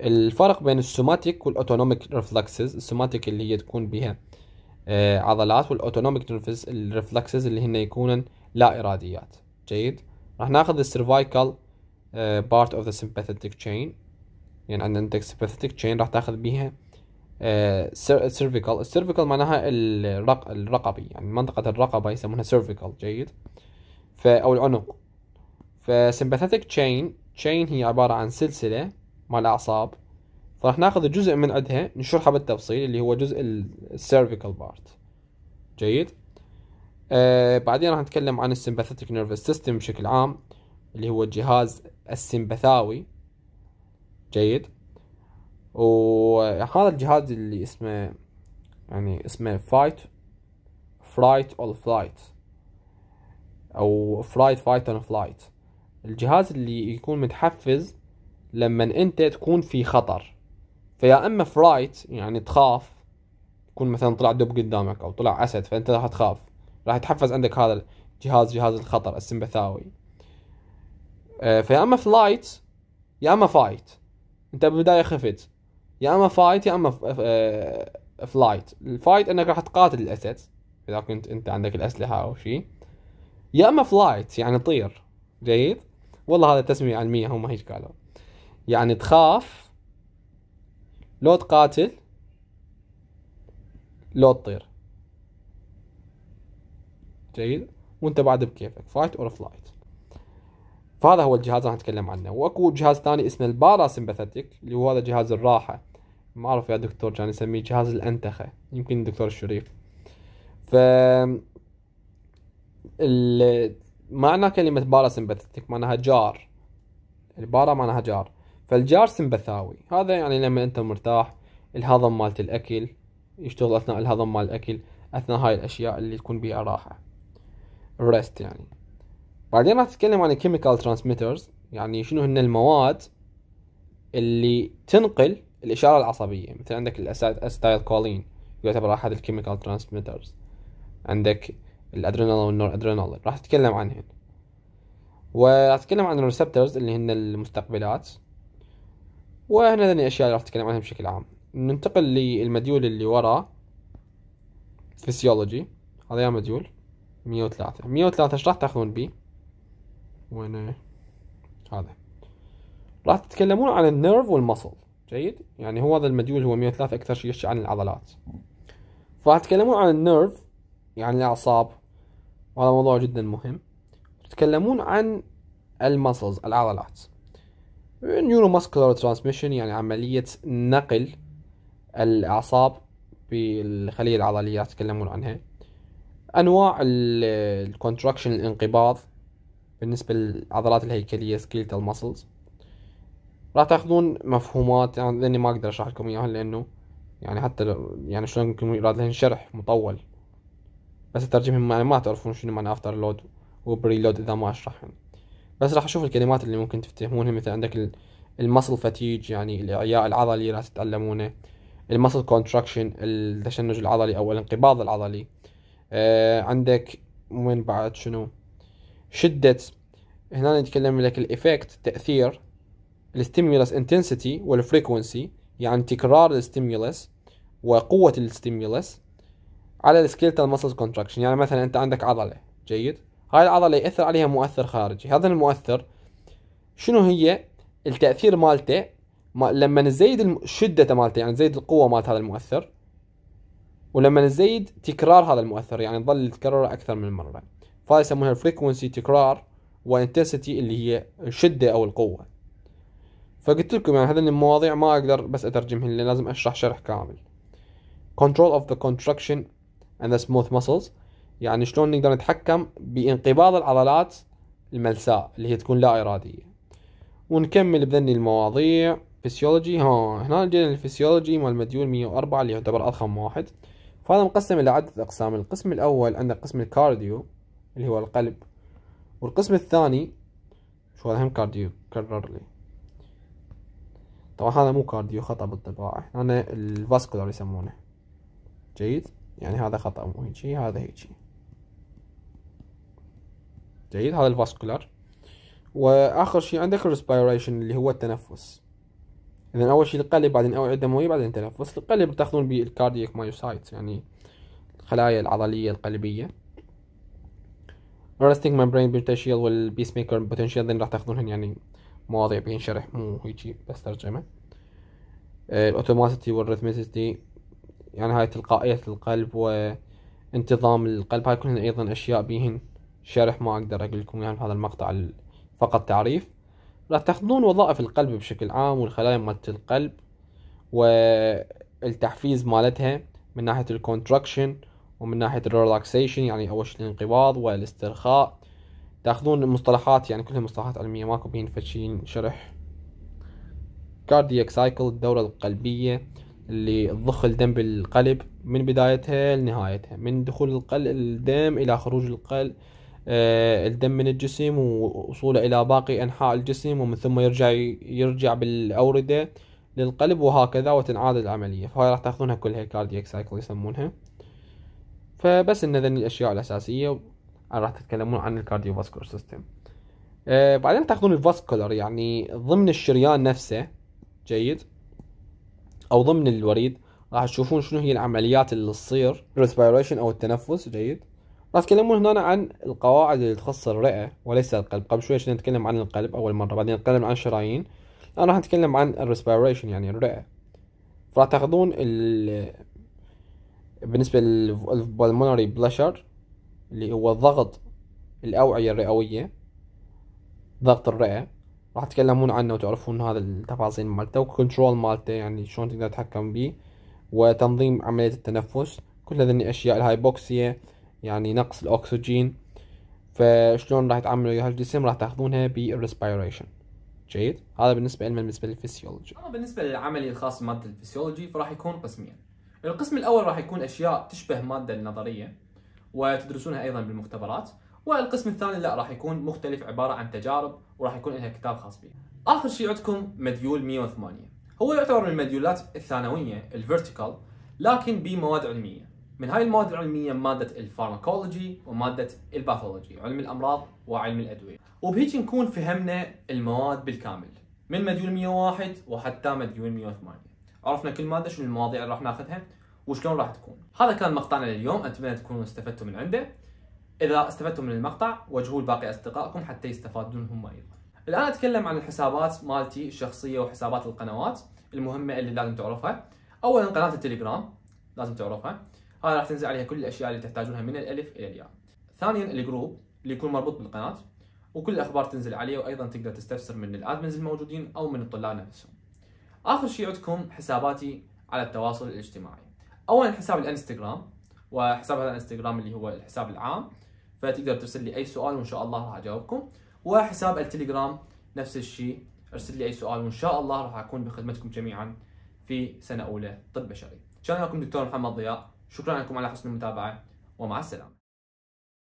الفرق بين السوماتيك والاوتونوميك ريفلكسز السوماتيك اللي هي تكون بها آه، عضلات والاوتونوميك ريفلكسز اللي هن يكونن لا اراديات جيد راح ناخذ السيرفايكال بارت اوف ذا sympathetic تشين يعني عندنا عندك sympathetic تشين راح تاخذ بيها سيرفيكال آه، السيرفيكال معناها الرق... الرقبي يعني منطقة الرقبة يسمونها سيرفيكال جيد ف... أو العنق فسمباثيتك تشين تشين هي عبارة عن سلسلة مال الأعصاب فراح ناخذ جزء من عندها نشرحها بالتفصيل اللي هو جزء السيرفيكال بارت جيد آه، بعدين راح نتكلم عن السمباثيتك نيرفس سيستم بشكل عام اللي هو الجهاز السمبثاوي جيد وهذا الجهاز اللي اسمه يعني اسمه فايت فرايت او فلايت او فرايت فايت اند فلايت الجهاز اللي يكون متحفز لما انت تكون في خطر فيا اما فرايت يعني تخاف يكون مثلا طلع دب قدامك او طلع اسد فانت راح تخاف راح يتحفز عندك هذا الجهاز جهاز الخطر السمبثاوي آه، فيا اما فلايت يا اما فايت انت بالبدايه خفت يا اما فايت يا اما فلايت آه، آه، الفايت انك راح تقاتل الاسد اذا كنت انت عندك الاسلحه او شيء يا اما فلايت يعني طير جيد والله هذا تسميه علميه هم هيك قالوا يعني تخاف لو تقاتل لو تطير جيد وانت بعد بكيفك فايت اور فلايت فهذا هو الجهاز راح نتكلم عنه واكو جهاز ثاني اسمه البارا سمباثيتك اللي هو هذا جهاز الراحه ما اعرف يا دكتور كان يسميه جهاز الانتخه يمكن الدكتور الشريف ف ال... معنى كلمة بارا سمباثيتيك معناها جار البارا معناها جار فالجار سمبثاوي هذا يعني لما انت مرتاح الهضم مالت الاكل يشتغل اثناء الهضم مال الاكل اثناء هاي الاشياء اللي تكون بها راحه الريست يعني بعدين راح تتكلم عن الكيميكال ترانسميترز يعني شنو هن المواد اللي تنقل الاشاره العصبيه مثل عندك الاستايل كولين يعتبر احد الكيميكال ترانسميترز عندك الادرينال والنور ادرينال راح اتكلم عنهن وراح اتكلم عن الريسبترز اللي هن المستقبلات وهنا الاشياء اللي راح اتكلم عنها بشكل عام ننتقل للمديول اللي ورا فيسيولوجي هذا يا مديول مية وثلاثة مية وثلاثة ايش راح تاخذون بي وين هذا راح تتكلمون عن النيرف والمصل جيد يعني هو هذا المديول هو 103 اكثر شيء يشي عن العضلات فراح تتكلمون عن النيرف يعني الاعصاب وهذا موضوع جدا مهم تتكلمون عن المصلز العضلات نيورو ماسكولار ترانسميشن يعني عملية نقل الأعصاب في الخلية العضلية تتكلمون عنها انواع الكونتراكشن الانقباض بالنسبه للعضلات الهيكليه سكيلتال مسلز راح تاخذون مفهومات يعني لاني ما اقدر اشرح لكم اياها لانه يعني حتى لو يعني شلون يمكن يراد لهن شرح مطول بس الترجمة يعني ما تعرفون شنو معنى افتر لود لود اذا ما اشرح يعني. بس راح اشوف الكلمات اللي ممكن تفتهمونها مثل عندك المسل فتيج يعني الاعياء العضلي راح تتعلمونه المسل كونتراكشن التشنج العضلي او الانقباض العضلي آه، عندك من بعد شنو شدة هنا نتكلم لك الايفكت تأثير الستيمولس انتنسيتي والفريكونسي يعني تكرار الستيمولس وقوة الستيمولس على السكيلتال مسلز كونتراكشن يعني مثلا انت عندك عضلة جيد هاي العضلة يأثر عليها مؤثر خارجي هذا المؤثر شنو هي التأثير مالته لما نزيد شدته مالته يعني نزيد القوة مالت هذا المؤثر ولما نزيد تكرار هذا المؤثر يعني تظل تكرره أكثر من مرة فهذا يسمونها الفريكونسي تكرار وانتنسيتي اللي هي الشدة أو القوة فقلت لكم يعني هذه المواضيع ما أقدر بس أترجمهن لأن لازم أشرح شرح كامل control of the contraction and the smooth muscles يعني شلون نقدر نتحكم بانقباض العضلات الملساء اللي هي تكون لا إرادية ونكمل بذني المواضيع فيسيولوجي ها هنا جينا للفسيولوجي مال مديول 104 اللي يعتبر أضخم واحد فهذا مقسم إلى عدة أقسام القسم الأول عندنا قسم الكارديو اللي هو القلب والقسم الثاني شو هذا هم كارديو كرر لي طبعا هذا مو كارديو خطأ بالطباعة هنا الفاسكولار يسمونه جيد يعني هذا خطأ مو هيجي هذا هيجي جيد هذا الفاسكولار واخر شيء عندك الريسبيريشن اللي هو التنفس اذا اول شيء القلب بعدين اوعيه الدمويه بعدين تنفس القلب تاخذون به الكاردياك مايوسايتس يعني الخلايا العضليه القلبيه الرستنج ممبرين بوتنشيال والبيس ميكر بوتنشيال ذن راح تاخذونهن يعني مواضيع بينشرح مو هيجي بس ترجمه الاوتوماسيتي آه، والريثميسيتي يعني هاي تلقائية القلب وانتظام القلب هاي كلهن ايضا اشياء بيهن شرح ما اقدر اقول لكم اياها يعني بهذا المقطع فقط تعريف راح تاخذون وظائف القلب بشكل عام والخلايا مالت القلب والتحفيز مالتها من ناحية الكونتراكشن ومن ناحية الريلاكسيشن يعني أول شيء الانقباض والاسترخاء تاخذون المصطلحات يعني كلها مصطلحات علمية ماكو بين فشين شرح كاردياك سايكل الدورة القلبية اللي تضخ الدم بالقلب من بدايتها لنهايتها من دخول القلب الدم إلى خروج القلب آه، الدم من الجسم ووصوله إلى باقي أنحاء الجسم ومن ثم يرجع يرجع بالأوردة للقلب وهكذا وتنعاد العملية فهاي راح تاخذونها كلها كاردياك سايكل يسمونها فبس إن ذني الأشياء الأساسية راح تتكلمون عن فاسكولار آه، سيستم بعدين تاخذون الفاسكولار يعني ضمن الشريان نفسه جيد او ضمن الوريد راح تشوفون شنو هي العمليات اللي تصير ريسبيريشن او التنفس جيد راح هنتكلموا هنا عن القواعد اللي تخص الرئة وليس القلب قبل شوي كنا نتكلم عن القلب أول مرة بعدين نتكلم عن الشرايين الآن راح نتكلم عن الريسبيريشن يعني الرئة راح تاخذون ال بالنسبة للبلمونري بلاشر اللي هو ضغط الأوعية الرئوية ضغط الرئة راح تتكلمون عنه وتعرفون هذا التفاصيل مالته وكنترول مالته يعني شلون تقدر تتحكم بيه وتنظيم عملية التنفس كل هذه الأشياء الهايبوكسيا يعني نقص الأكسجين فشلون راح تعملوا وياها الجسم راح تاخذونها بالريسبيريشن جيد هذا بالنسبه لنا بالنسبه للفسيولوجي اما بالنسبه للعملي الخاص بماده الفسيولوجي فراح يكون قسمين القسم الاول راح يكون اشياء تشبه ماده النظريه وتدرسونها ايضا بالمختبرات والقسم الثاني لا راح يكون مختلف عباره عن تجارب وراح يكون لها كتاب خاص بها اخر شيء عندكم مديول 108 هو يعتبر من المديولات الثانويه الفيرتيكال لكن بمواد علميه من هاي المواد العلمية مادة الفارماكولوجي ومادة الباثولوجي علم الأمراض وعلم الأدوية وبهيك نكون فهمنا المواد بالكامل من مديول 101 وحتى مديول 108 عرفنا كل مادة شنو المواضيع اللي راح ناخذها وشلون راح تكون هذا كان مقطعنا لليوم أتمنى تكونوا استفدتوا من عنده إذا استفدتوا من المقطع وجهوه لباقي أصدقائكم حتى يستفادون هم أيضا الآن أتكلم عن الحسابات مالتي الشخصية وحسابات القنوات المهمة اللي لازم تعرفها أولا قناة التليجرام لازم تعرفها هاي آه، راح تنزل عليها كل الاشياء اللي تحتاجونها من الالف الى الياء ثانيا الجروب اللي يكون مربوط بالقناه وكل الاخبار تنزل عليه وايضا تقدر تستفسر من الادمنز الموجودين او من الطلاب نفسهم اخر شيء عندكم حساباتي على التواصل الاجتماعي اولا حساب الانستغرام وحساب هذا الانستغرام اللي هو الحساب العام فتقدر ترسل لي اي سؤال وان شاء الله راح اجاوبكم وحساب التليجرام نفس الشيء ارسل لي اي سؤال وان شاء الله راح اكون بخدمتكم جميعا في سنه اولى طب بشري كان معكم دكتور محمد ضياء شكرا لكم على حسن المتابعه ومع السلامه